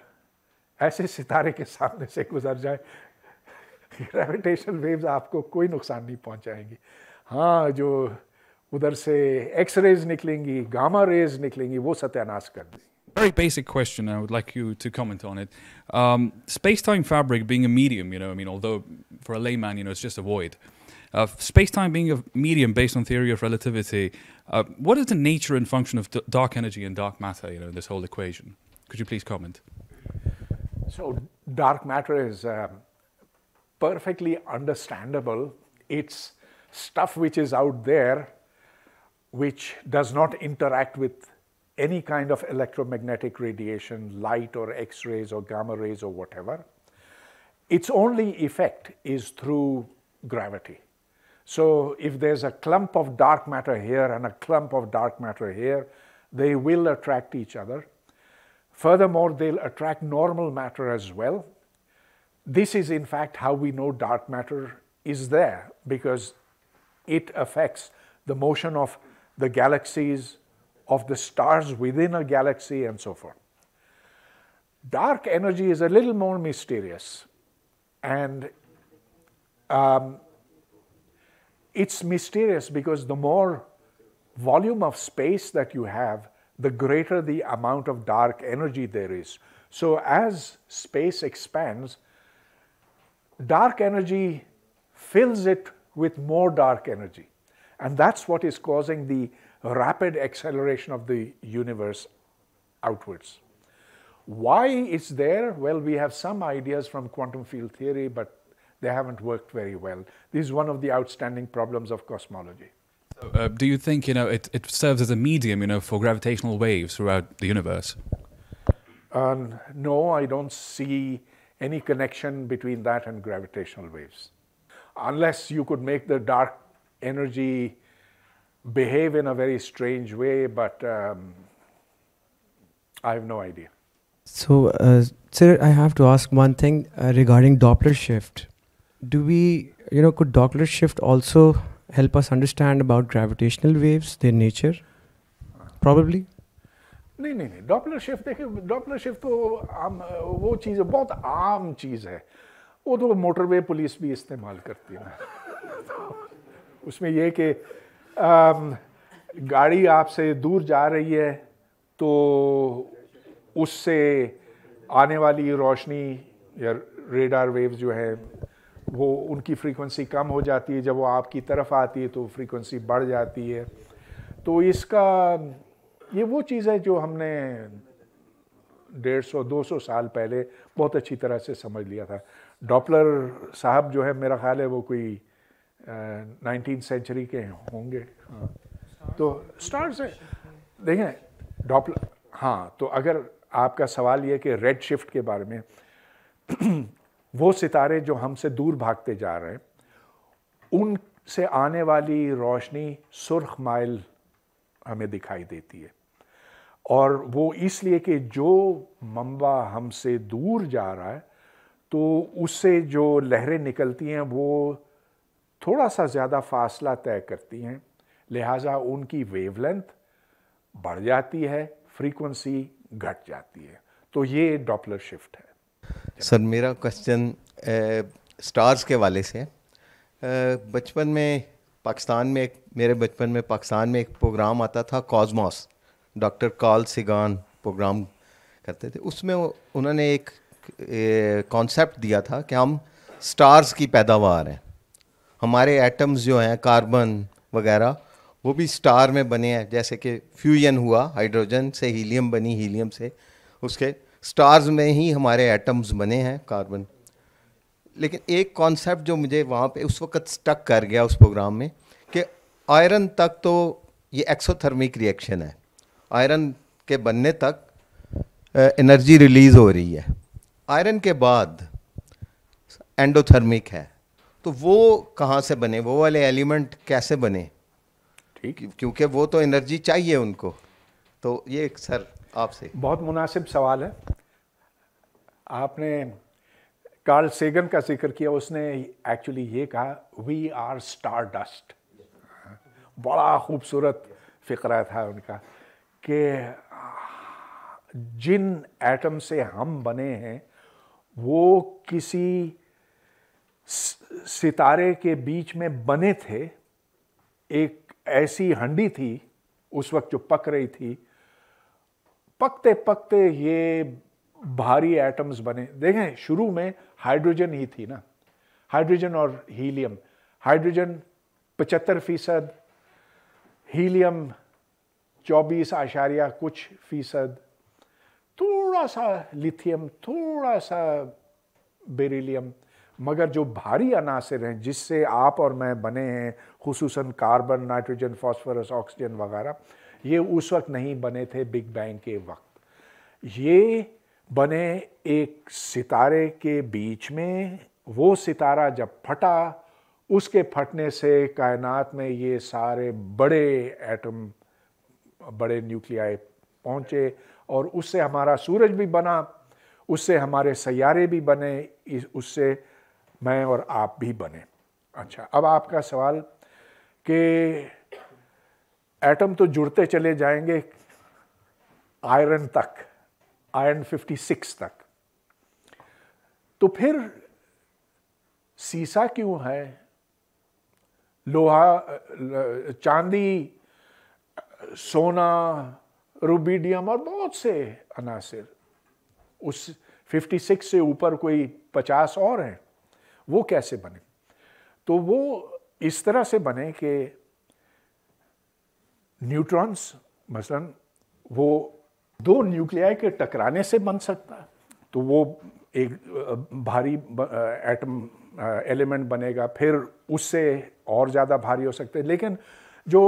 ऐसे सितारे के सामने से गुजर जाए ग्रेविटेशनल वेव्स आपको कोई नुकसान नहीं पहुंचाएंगी हाँ जो उधर से एक्स निकलेंगी गामा रेज निकलेंगी वो सत्यानाश कर देंगी very basic question. I would like you to comment on it. Um, space-time fabric being a medium, you know, I mean, although for a layman, you know, it's just a void. Uh, space-time being a medium based on theory of relativity, uh, what is the nature and function of dark energy and dark matter, you know, this whole equation? Could you please comment? So dark matter is um, perfectly understandable. It's stuff which is out there which does not interact with any kind of electromagnetic radiation, light or X-rays or gamma rays or whatever. Its only effect is through gravity. So if there's a clump of dark matter here and a clump of dark matter here, they will attract each other. Furthermore, they'll attract normal matter as well. This is in fact how we know dark matter is there because it affects the motion of the galaxies, of the stars within a galaxy and so forth. Dark energy is a little more mysterious and um, it's mysterious because the more volume of space that you have, the greater the amount of dark energy there is. So as space expands, dark energy fills it with more dark energy. And that's what is causing the rapid acceleration of the universe outwards. Why it's there? Well, we have some ideas from quantum field theory, but they haven't worked very well. This is one of the outstanding problems of cosmology. So, uh, do you think you know it, it serves as a medium, you know, for gravitational waves throughout the universe? Um, no, I don't see any connection between that and gravitational waves, unless you could make the dark energy behave in a very strange way. But um, I have no idea. So, uh, sir, I have to ask one thing uh, regarding Doppler shift. do we you know could doppler shift also help us understand about gravitational waves their nature probably नहीं नहीं नहीं डॉपलर शिफ्ट देखिए डॉपलर शिफ्ट तो आम वो चीज़ है बहुत आम चीज़ है वो तो मोटरवे पुलिस भी इस्तेमाल करती है [laughs] उसमें यह कि गाड़ी आपसे दूर जा रही है तो उससे आने वाली रोशनी या रेडार वेव्स जो है वो उनकी फ्रीक्वेंसी कम हो जाती है जब वो आपकी तरफ आती है तो फ्रीक्वेंसी बढ़ जाती है तो इसका ये वो चीज़ है जो हमने डेढ़ सौ दो सौ साल पहले बहुत अच्छी तरह से समझ लिया था डॉपलर साहब जो है मेरा ख्याल है वो कोई नाइनटीन सेंचुरी के होंगे हाँ तो स्टार से देखें डॉपलर हाँ तो अगर आपका सवाल ये कि रेड शिफ्ट के बारे में वो सितारे जो हमसे दूर भागते जा रहे हैं उनसे आने वाली रोशनी सुर्ख माइल हमें दिखाई देती है और वो इसलिए कि जो मम्बा हमसे दूर जा रहा है तो उससे जो लहरें निकलती हैं वो थोड़ा सा ज़्यादा फासला तय करती हैं लिहाजा उनकी वेवलेंथ बढ़ जाती है फ्रीक्वेंसी घट जाती है तो ये डॉपलर शिफ्ट है सर मेरा क्वेश्चन स्टार्स के वाले से बचपन में पाकिस्तान में एक मेरे बचपन में पाकिस्तान में एक प्रोग्राम आता था Cosmos doctor Carl Sagan programme करते थे उसमें उन्होंने एक कॉन्सेप्ट दिया था कि हम स्टार्स की पैदावार हैं हमारे एटम्स जो हैं कार्बन वगैरह वो भी स्टार में बने हैं जैसे कि फ्यूजन हुआ हाइड्रोजन से हीलियम बनी हीलियम से उसके स्टार्स में ही हमारे एटम्स बने हैं कार्बन लेकिन एक कॉन्सेप्ट जो मुझे वहाँ पे उस वक्त स्टक कर गया उस प्रोग्राम में कि आयरन तक तो ये एक्सोथर्मिक रिएक्शन है आयरन के बनने तक एनर्जी रिलीज़ हो रही है आयरन के बाद एंडोथर्मिक है तो वो कहाँ से बने वो वाले एलिमेंट कैसे बने ठीक क्योंकि वो तो एनर्जी चाहिए उनको तो ये सर आपसे बहुत मुनासिब सवाल है आपने कार्ल सेगन का जिक्र किया उसने एक्चुअली ये कहा वी आर स्टार डस्ट बड़ा खूबसूरत फ़िक्रा था उनका कि जिन एटम से हम बने हैं वो किसी सितारे के बीच में बने थे एक ऐसी हंडी थी उस वक्त जो पक रही थी पकते पकते ये भारी एटम्स बने देखें शुरू में हाइड्रोजन ही थी ना हाइड्रोजन और हीलियम हाइड्रोजन पचहत्तर फीसद हीलियम चौबीस आशारिया कुछ फीसद थोड़ा सा लिथियम थोड़ा सा बेरिलियम मगर जो भारी अनासर हैं जिससे आप और मैं बने हैं खसूस कार्बन नाइट्रोजन फॉस्फोरस ऑक्सीजन वगैरह ये उस वक्त नहीं बने थे बिग बैंग के वक्त ये बने एक सितारे के बीच में वो सितारा जब फटा उसके फटने से कायनात में ये सारे बड़े एटम बड़े न्यूक्लियाई पहुँचे और उससे हमारा सूरज भी बना उससे हमारे सैारे भी बने उससे मैं और आप भी बने अच्छा अब आपका सवाल कि एटम तो जुड़ते चले जाएंगे आयरन तक आयरन 56 तक तो फिर सीसा क्यों है लोहा चांदी सोना रूबीडियम और बहुत से अनासर उस 56 से ऊपर कोई 50 और हैं वो कैसे बने तो वो इस तरह से बने कि न्यूट्रॉन्स मसलन वो दो न्यूक्लियाई के टकराने से बन सकता है तो वो एक भारी एटम एलिमेंट बनेगा फिर उससे और ज़्यादा भारी हो सकते हैं लेकिन जो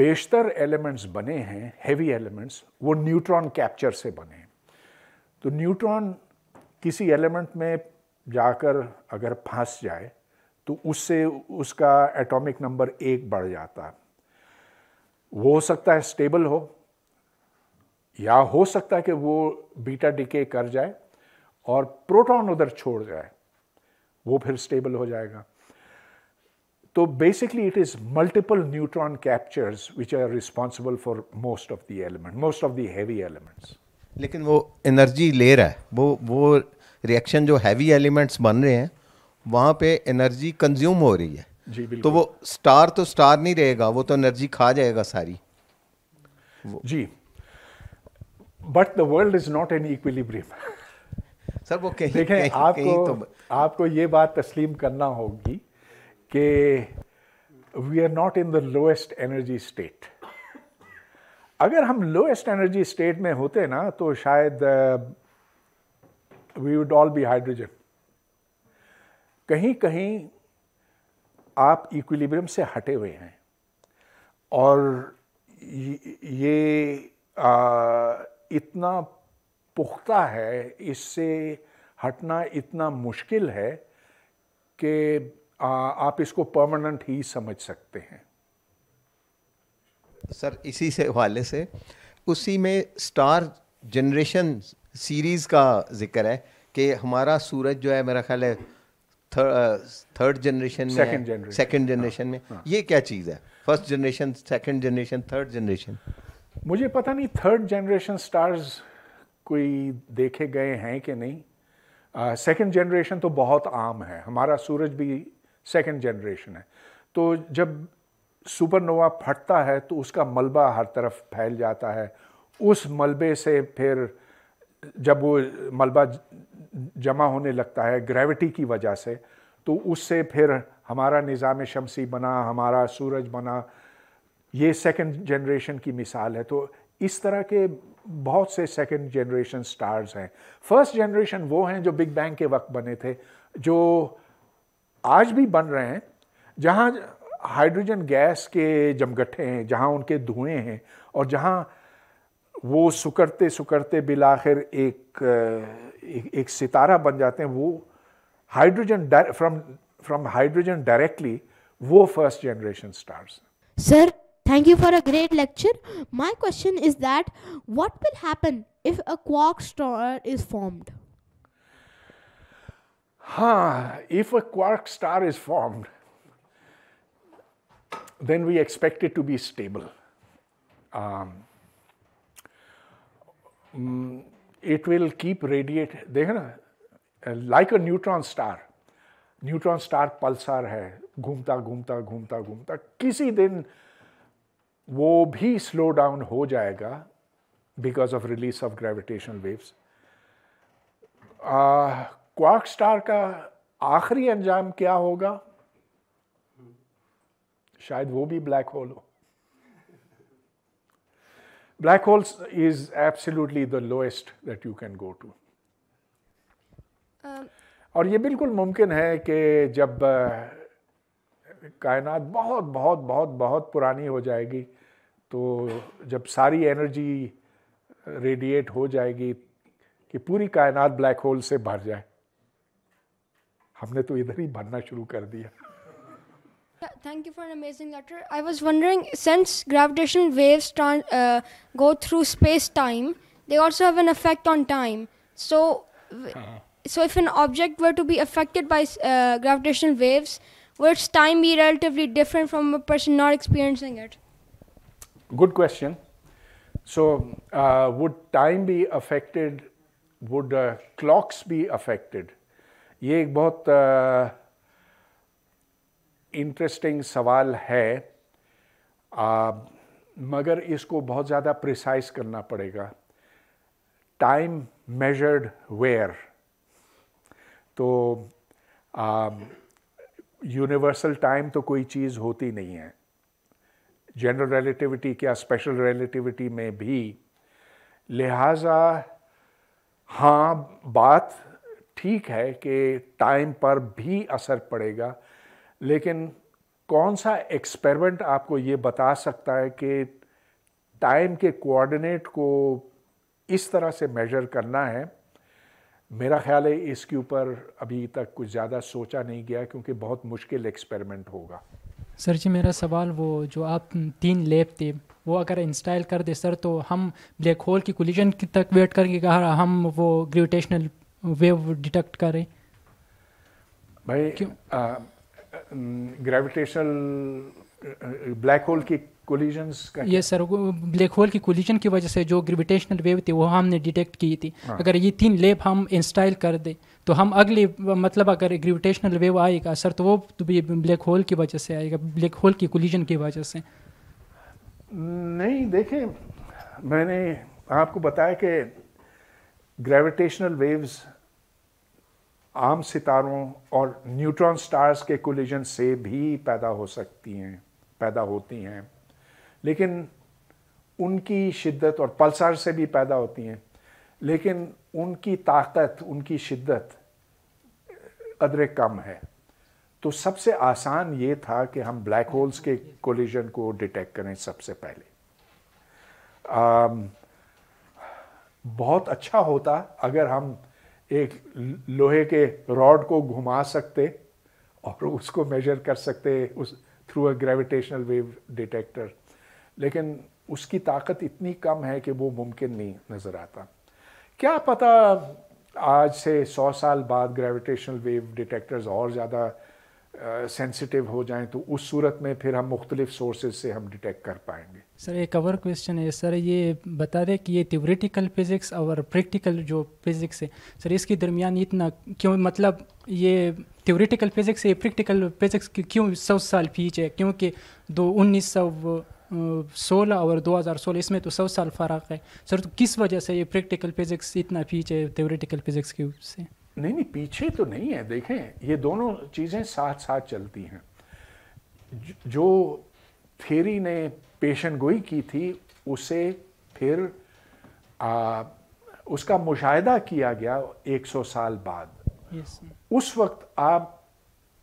बेशतर एलिमेंट्स बने हैं हेवी एलिमेंट्स वो न्यूट्रॉन कैप्चर से बने हैं तो न्यूट्रॉन किसी एलिमेंट में जाकर अगर फंस जाए तो उससे उसका एटॉमिक नंबर एक बढ़ जाता है वो हो सकता है स्टेबल हो या हो सकता है कि वो बीटा डिके कर जाए और प्रोटॉन उधर छोड़ जाए वो फिर स्टेबल हो जाएगा तो basically it is multiple neutron captures which are responsible for most of the element most of the heavy elements लेकिन वो एनर्जी ले रहा है वो वो रिएक्शन जो हैवी एलिमेंट्स बन रहे हैं वहाँ पे एनर्जी कंज्यूम हो रही है जी तो वो स्टार तो स्टार नहीं रहेगा वो तो एनर्जी खा जाएगा सारी जी but the world is not an equilibrium sir वो कहीं देखें कहीं, आपको कहीं तो... आपको ये बात तस्लीम करना होगी कि we are not in the lowest energy state अगर हम लोएस्ट एनर्जी स्टेट में होते ना तो शायद we would all be hydrogen कहीं कहीं आप इक्विलिब्रियम से हटे हुए हैं और ये आ, इतना पुख्ता है इससे हटना इतना मुश्किल है कि आप इसको परमानेंट ही समझ सकते हैं सर इसी से हवाले से उसी में स्टार जनरेशन सीरीज़ का जिक्र है कि हमारा सूरज जो है मेरा ख्याल है थर्ड जनरेशन में सेकंड जनरेशन हाँ, में हाँ। ये क्या चीज़ है first generation second generation third generation मुझे पता नहीं थर्ड जनरेशन स्टार्स कोई देखे गए हैं कि नहीं सेकंड uh, जनरेशन तो बहुत आम है हमारा सूरज भी सेकंड जनरेशन है तो जब सुपरनोवा फटता है तो उसका मलबा हर तरफ फैल जाता है उस मलबे से फिर जब वो मलबा जमा होने लगता है ग्रेविटी की वजह से तो उससे फिर हमारा निज़ाम शमसी बना हमारा सूरज बना ये सेकंड जनरेशन की मिसाल है तो इस तरह के बहुत से सेकंड जनरेशन स्टार्स हैं फर्स्ट जनरेशन वो हैं जो बिग बैंग के वक्त बने थे जो आज भी बन रहे हैं जहाँ हाइड्रोजन गैस के जमगट्ठे हैं जहाँ उनके धुएँ हैं और जहाँ वो सुकरते सुकरते बिलाखिर एक एक सितारा बन जाते हैं वो hydrogen from from hydrogen directly वो first generation stars sir thank you for a great lecture my question is that what will happen if a quark star is formed हाँ if a quark star is formed then we expected to be stable it will keep radiate देख ना like a neutron star neutron star pulsar है घूमता घूमता घूमता घूमता किसी दिन वो भी स्लो डाउन हो जाएगा because of release of gravitational waves quark star का आखिरी अंजाम क्या होगा शायद वो भी ब्लैक होल हो Black holes is absolutely the lowest that you can go to. Um, और ये बिल्कुल मुमकिन है कि जब कायनात बहुत बहुत बहुत बहुत पुरानी हो जाएगी तो जब सारी एनर्जी रेडिएट हो जाएगी कि पूरी कायनात ब्लैक होल से भर जाए हमने तो इधर ही भरना शुरू कर दिया thank you for an amazing letter. I was wondering, since gravitational waves uh, go through space-time, they also have an effect on time. So, uh-huh. so if an object were to be affected by uh, gravitational waves, would its time be relatively different from a person not experiencing it? Good question. So, uh, would time be affected? Would uh, clocks be affected? ये एक बहुत uh, इंटरेस्टिंग सवाल है आ, मगर इसको बहुत ज़्यादा प्रिसाइज करना पड़ेगा टाइम मेजर्ड वेयर तो यूनिवर्सल टाइम तो कोई चीज़ होती नहीं है जनरल रिलेटिविटी क्या स्पेशल रिलेटिविटी में भी लिहाजा हाँ बात ठीक है कि टाइम पर भी असर पड़ेगा लेकिन कौन सा एक्सपेरिमेंट आपको ये बता सकता है कि टाइम के कोऑर्डिनेट को इस तरह से मेजर करना है मेरा ख्याल है इसके ऊपर अभी तक कुछ ज़्यादा सोचा नहीं गया क्योंकि बहुत मुश्किल एक्सपेरिमेंट होगा सर जी मेरा सवाल वो जो आप तीन लेप थे वो अगर इंस्टॉल कर दे सर तो हम ब्लैक होल की कोलिजन तक वेट करके कहा हम वो ग्रेविटेशनल वेव डिटेक्ट करें भाई क्यों? आ, ग्रेविटेशनल ब्लैक होल की कोलिजन्स का ये सर ब्लैक होल की कोलिजन की वजह से जो ग्रेविटेशनल वेव थी वो हमने डिटेक्ट की थी हाँ। अगर ये तीन लेब हम इंस्टाइल कर दें तो हम अगले मतलब अगर ग्रेविटेशनल वेव आएगा सर तो वो तो भी ब्लैक होल की वजह से आएगा ब्लैक होल की कोलिजन की वजह से नहीं देखें मैंने आपको बताया कि ग्रेविटेशनल वेव्स आम सितारों और न्यूट्रॉन स्टार्स के कोलिजन से भी पैदा हो सकती हैं पैदा होती हैं लेकिन उनकी शिद्दत और पल्सर से भी पैदा होती हैं लेकिन उनकी ताकत उनकी शिद्दत अदरे कम है तो सबसे आसान ये था कि हम ब्लैक होल्स के कोलिजन को डिटेक्ट करें सबसे पहले आ, बहुत अच्छा होता अगर हम एक लोहे के रॉड को घुमा सकते और उसको मेजर कर सकते उस through a gravitational wave detector लेकिन उसकी ताकत इतनी कम है कि वो मुमकिन नहीं नज़र आता क्या पता आज से सौ साल बाद ग्रेविटेशनल वेव डिटेक्टर्स और ज़्यादा सेंसिटिव हो जाएं तो उस सूरत में फिर हम मुख्तलिफ सोर्सेज से हम डिटेक्ट कर पाएंगे सर एक और क्वेश्चन है सर ये बता दें कि ये थ्योरेटिकल फिज़िक्स और प्रैक्टिकल जो फिज़िक्स है सर इसके दरमियान इतना क्यों मतलब ये थ्योरेटिकल फिज़िक्स से प्रैक्टिकल फिज़िक्स क्यों सौ साल फीच है क्योंकि दो उन्नीस सौ सोलह और दो हज़ार सोलह इसमें तो सौ साल फ़र्क है सर तो किस वजह से ये प्रैक्टिकल फिज़िक्स इतना फीच है थ्योरेटिकल फिज़िक्स के से नहीं नहीं पीछे तो नहीं है देखें ये दोनों चीज़ें साथ साथ चलती हैं जो थेरी ने पेशन गोई की थी उसे फिर आ, उसका मुशाहिदा किया गया 100 साल बाद yes. उस वक्त आप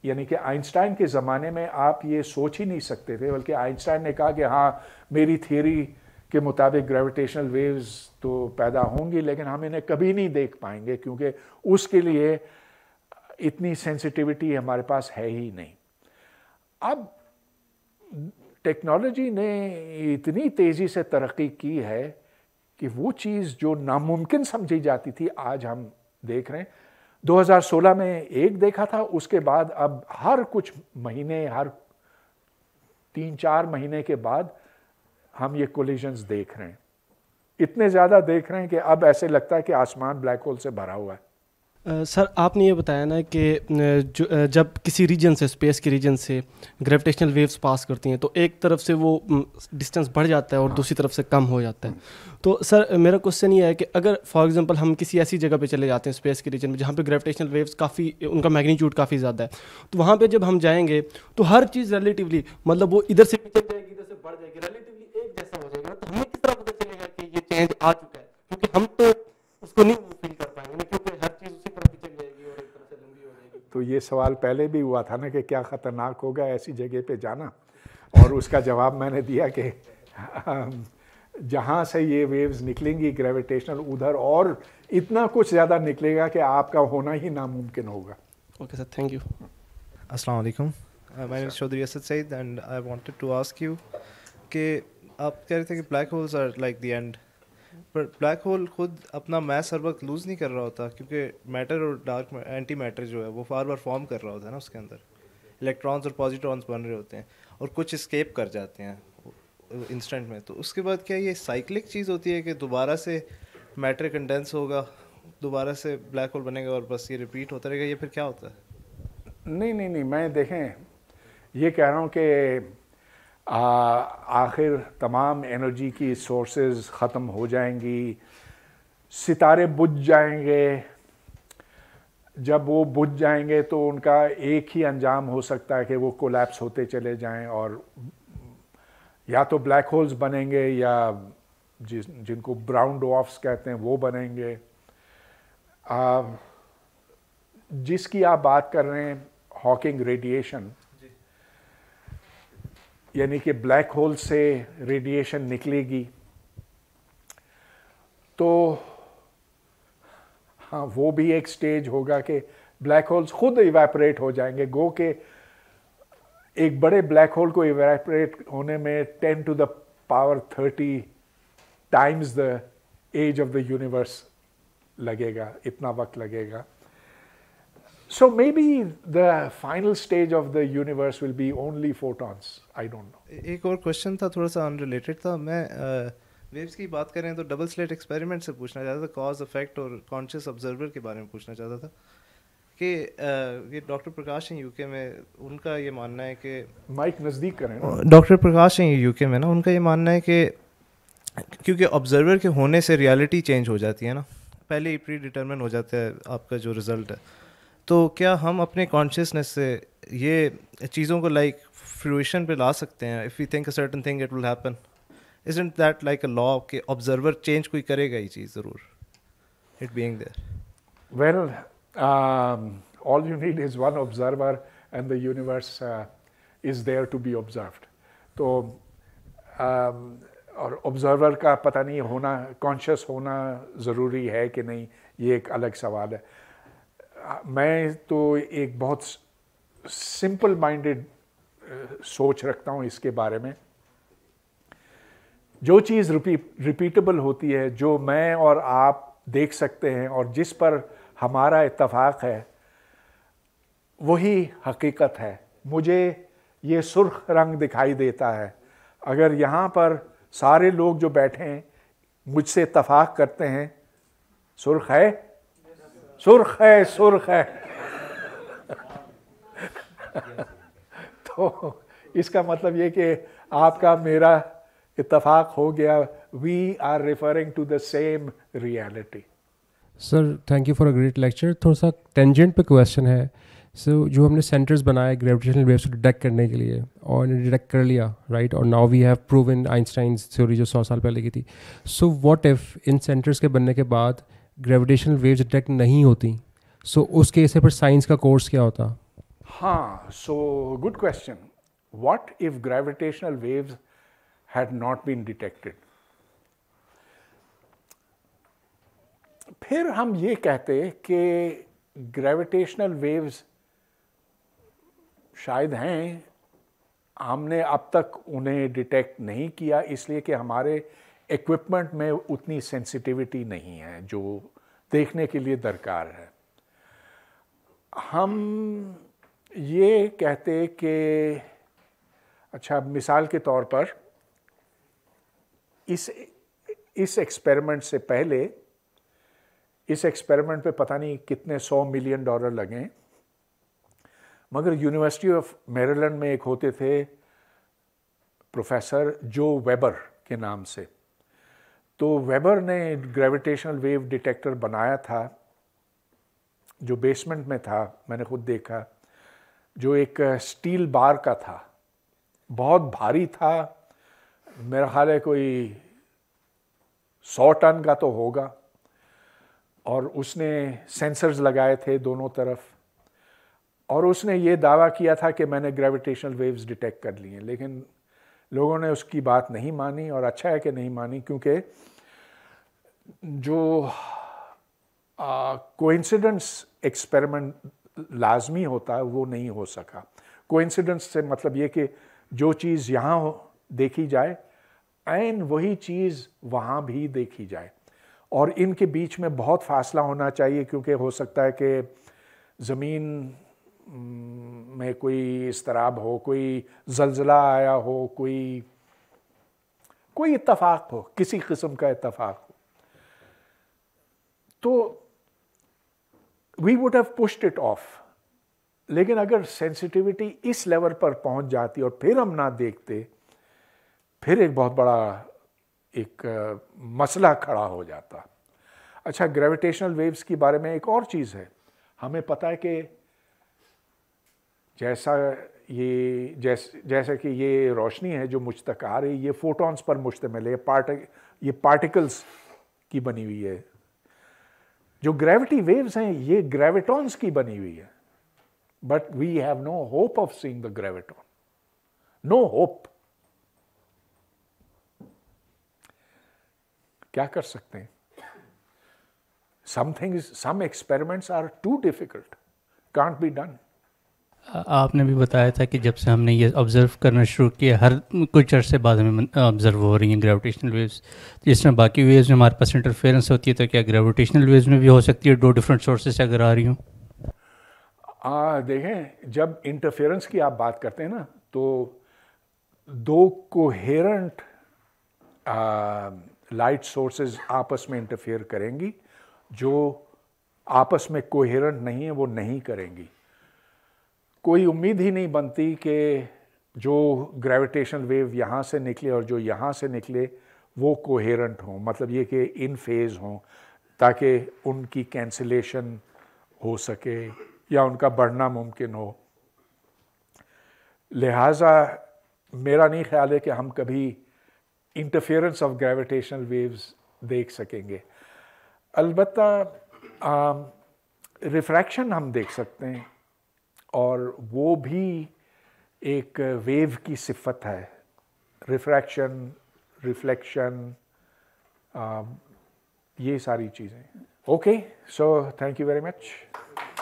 यानी कि आइंस्टाइन के ज़माने में आप ये सोच ही नहीं सकते थे बल्कि आइंस्टाइन ने कहा कि हाँ मेरी थेरी के मुताबिक ग्रेविटेशनल वेव्स तो पैदा होंगी लेकिन हम इन्हें कभी नहीं देख पाएंगे क्योंकि उसके लिए इतनी सेंसिटिविटी हमारे पास है ही नहीं अब टेक्नोलॉजी ने इतनी तेज़ी से तरक्की की है कि वो चीज़ जो नामुमकिन समझी जाती थी आज हम देख रहे हैं 2016 में एक देखा था उसके बाद अब हर कुछ महीने हर तीन चार महीने के बाद हम ये कोलिजन्स देख रहे हैं इतने ज़्यादा देख रहे हैं कि अब ऐसे लगता है कि आसमान ब्लैक होल से भरा हुआ है सर uh, आपने ये बताया ना कि जो जब किसी रीजन से स्पेस के रीजन से ग्रेविटेशनल वेव्स पास करती हैं तो एक तरफ से वो डिस्टेंस बढ़ जाता है और दूसरी तरफ से कम हो जाता है तो सर मेरा क्वेश्चन ये है कि अगर फॉर एग्जांपल हम किसी ऐसी जगह पे चले जाते हैं स्पेस के रीजन में जहाँ पे ग्रेविटेशनल वेव्स काफ़ी उनका मैग्नीट्यूड काफ़ी ज़्यादा है तो वहाँ पर जब हम जाएंगे तो हर चीज़ रिलेटिवली मतलब वो इधर से जाएगी इधर से बढ़ जाएगी रिलेटिव जैसा हो जाएगा तो हमें किस तरह पता चलेगा कि ये चेंज आ चुका है क्योंकि हम तो उसको नहीं फील कर पाएंगे क्योंकि हर चीज़ उसी तरफ चल जाएगी और एक तरह से लंबी हो जाएगी तो ये सवाल पहले भी हुआ था ना कि क्या खतरनाक होगा ऐसी जगह पे जाना और उसका जवाब मैंने दिया कि जहाँ से ये वेव्स निकलेंगी ग्रेविटेशनल उधर और इतना कुछ ज़्यादा निकलेगा कि आपका होना ही नामुमकिन होगा ओके सर थैंक यू अस्सलाम वालेकुम my name Chaudhary Asad Saeed and I wanted to ask you कि आप कह रहे थे कि black holes are like the end पर ब्लैक होल खुद अपना मैस हर वक्त लूज़ नहीं कर रहा होता क्योंकि मैटर और डार्क एंटी मैटर जो है वो बार बार फॉर्म कर रहा होता है ना उसके अंदर इलेक्ट्रॉन्स और पॉजिट्रॉन्स बन रहे होते हैं और कुछ स्केप कर जाते हैं इंस्टेंट में तो उसके बाद क्या ये साइक्लिक चीज़ होती है कि दोबारा से मैटर कंडेंस होगा दोबारा से ब्लैक होल बनेगा और बस ये रिपीट होता रहेगा ये फिर क्या होता है नहीं नहीं नहीं मैं देखें ये कह रहा हूँ कि आखिर तमाम एनर्जी की सोर्सेज ख़त्म हो जाएंगी सितारे बुझ जाएंगे जब वो बुझ जाएंगे तो उनका एक ही अंजाम हो सकता है कि वो कोलैप्स होते चले जाएं और या तो ब्लैक होल्स बनेंगे या जिस जिनको ब्राउन डॉफ्स कहते हैं वो बनेंगे आ, जिसकी आप बात कर रहे हैं हॉकिंग रेडिएशन यानी कि ब्लैक होल से रेडिएशन निकलेगी तो हाँ वो भी एक स्टेज होगा कि ब्लैक होल्स खुद इवेपरेट हो जाएंगे गो के एक बड़े ब्लैक होल को इवेपरेट होने में ten to the power thirty times the age of the universe लगेगा इतना वक्त लगेगा So maybe the final stage of the universe will be only photons. I don't know. एक और क्वेश्चन था थोड़ा सा अनरिलेटेड था मैं वेव्स uh, की बात करें तो डबल स्लेट एक्सपेरिमेंट से पूछना चाहता था कॉज इफेक्ट और कॉन्शियस ऑब्जर्वर के बारे में पूछना चाहता था कि uh, ये डॉक्टर प्रकाश हैं यूके में उनका ये मानना है कि माइक नज़दीक करें डॉक्टर uh, प्रकाश हैं यूके में ना उनका ये मानना है कि क्योंकि ऑब्जर्वर के होने से रियलिटी चेंज हो जाती है ना पहले ही प्री डिटर्मिन हो जाता है आपका जो रिज़ल्ट है तो क्या हम अपने कॉन्शियसनेस से ये चीज़ों को लाइक फ्रूशन पे ला सकते हैं if you think a certain thing it will happen is in that like a law के ऑब्जर्वर चेंज कोई करेगा ये चीज़ ज़रूर it being there well all you need is one observer and the universe is there to be observe तो um, और ऑब्जर्वर का पता नहीं होना कॉन्शियस होना ज़रूरी है कि नहीं ये एक अलग सवाल है मैं तो एक बहुत सिंपल माइंडेड uh, सोच रखता हूँ इसके बारे में जो चीज़ रिपीट रिपीटेबल होती है जो मैं और आप देख सकते हैं और जिस पर हमारा इतफाक़ है वही हकीकत है मुझे ये सुर्ख रंग दिखाई देता है अगर यहाँ पर सारे लोग जो बैठे हैं मुझसे इतफाक़ करते हैं सुर्ख है सुर्ख है सुर्ख है तो इसका मतलब ये कि आपका मेरा इतफाक हो गया we are referring to the same reality sir thank you for a great lecture थोड़ा सा टेंजेंट पे क्वेश्चन है सो so, जो हमने सेंटर्स बनाए ग्रेविटेशनल वेव्स को डिटेक्ट करने के लिए और डिटेक्ट कर लिया राइट और now we have prove in Einstein theory जो सौ साल पहले की थी so what if in centres के बनने के बाद ग्रेविटेशनल वेव्स डिटेक्ट नहीं होती सो so, उस केस फिर साइंस का कोर्स क्या होता हाँ so good question what if gravitational waves had not been detected फिर हम ये कहते कि ग्रेविटेशनल वेव्स शायद हैं हमने अब तक उन्हें डिटेक्ट नहीं किया इसलिए कि हमारे इक्विपमेंट में उतनी सेंसिटिविटी नहीं है जो देखने के लिए दरकार है हम ये कहते कि अच्छा मिसाल के तौर पर इस इस एक्सपेरिमेंट से पहले इस एक्सपेरिमेंट पे पता नहीं कितने सौ मिलियन डॉलर लगे मगर यूनिवर्सिटी ऑफ मेरीलैंड में एक होते थे प्रोफेसर जो वेबर के नाम से तो वेबर ने ग्रेविटेशनल वेव डिटेक्टर बनाया था जो बेसमेंट में था मैंने खुद देखा जो एक स्टील बार का था बहुत भारी था मेरा ख्याल है कोई सौ टन का तो होगा और उसने सेंसर्स लगाए थे दोनों तरफ और उसने ये दावा किया था कि मैंने ग्रेविटेशनल वेव्स डिटेक्ट कर लिए लेकिन लोगों ने उसकी बात नहीं मानी और अच्छा है कि नहीं मानी क्योंकि जो कोइंसिडेंस एक्सपेरिमेंट लाजमी होता है वो नहीं हो सका कोइंसिडेंस से मतलब ये कि जो चीज़ यहाँ देखी जाए एन वही चीज़ वहाँ भी देखी जाए और इनके बीच में बहुत फासला होना चाहिए क्योंकि हो सकता है कि ज़मीन में कोई इसतराब हो कोई जलजला आया हो कोई कोई इतफाक़ हो किसी किस्म का इतफाक़ हो तो we would have pushed it off लेकिन अगर सेंसिटिविटी इस लेवल पर पहुंच जाती और फिर हम ना देखते फिर एक बहुत बड़ा एक मसला खड़ा हो जाता अच्छा ग्रेविटेशनल वेव्स के बारे में एक और चीज़ है हमें पता है कि जैसा ये जैसे जैसे कि ये रोशनी है जो मुझ तक आ रही है ये फोटॉन्स पर मुश्तमिल है पार्ट ये पार्टिकल्स की बनी हुई है जो ग्रेविटी वेव्स हैं ये ग्रेविटॉन्स की बनी हुई है but we have no hope of seeing the graviton no hope क्या कर सकते हैं something some experiments are too difficult can't be done आपने भी बताया था कि जब से हमने ये ऑब्ज़र्व करना शुरू किया हर कुछ अरसे बाद हमें ऑब्ज़र्व हो रही हैं ग्रेविटेशनल वेव्स जिसमें बाकी वेव्स में हमारे पास इंटरफेरेंस होती है तो क्या ग्रेविटेशनल वेव्स में भी हो सकती है दो डिफरेंट सोर्सेज से अगर आ रही हूँ देखें जब इंटरफेरेंस की आप बात करते हैं ना तो दो कोहेरेंट लाइट सोर्सेज आपस में इंटरफेयर करेंगी जो आपस में कोहेरेंट नहीं है वो नहीं करेंगी कोई उम्मीद ही नहीं बनती कि जो ग्रेविटेशनल वेव यहाँ से निकले और जो यहाँ से निकले वो कोहेरेंट हों मतलब ये कि इन फेज़ हों ताकि उनकी कैंसिलेशन हो सके या उनका बढ़ना मुमकिन हो लिहाजा मेरा नहीं ख्याल है कि हम कभी इंटरफेरेंस ऑफ ग्रेविटेशनल वेव्स देख सकेंगे अलबत् रिफ्रैक्शन हम देख सकते हैं और वो भी एक वेव की सिफत है रिफ्रैक्शन रिफ्लेक्शन um, ये सारी चीज़ें okay so thank you very much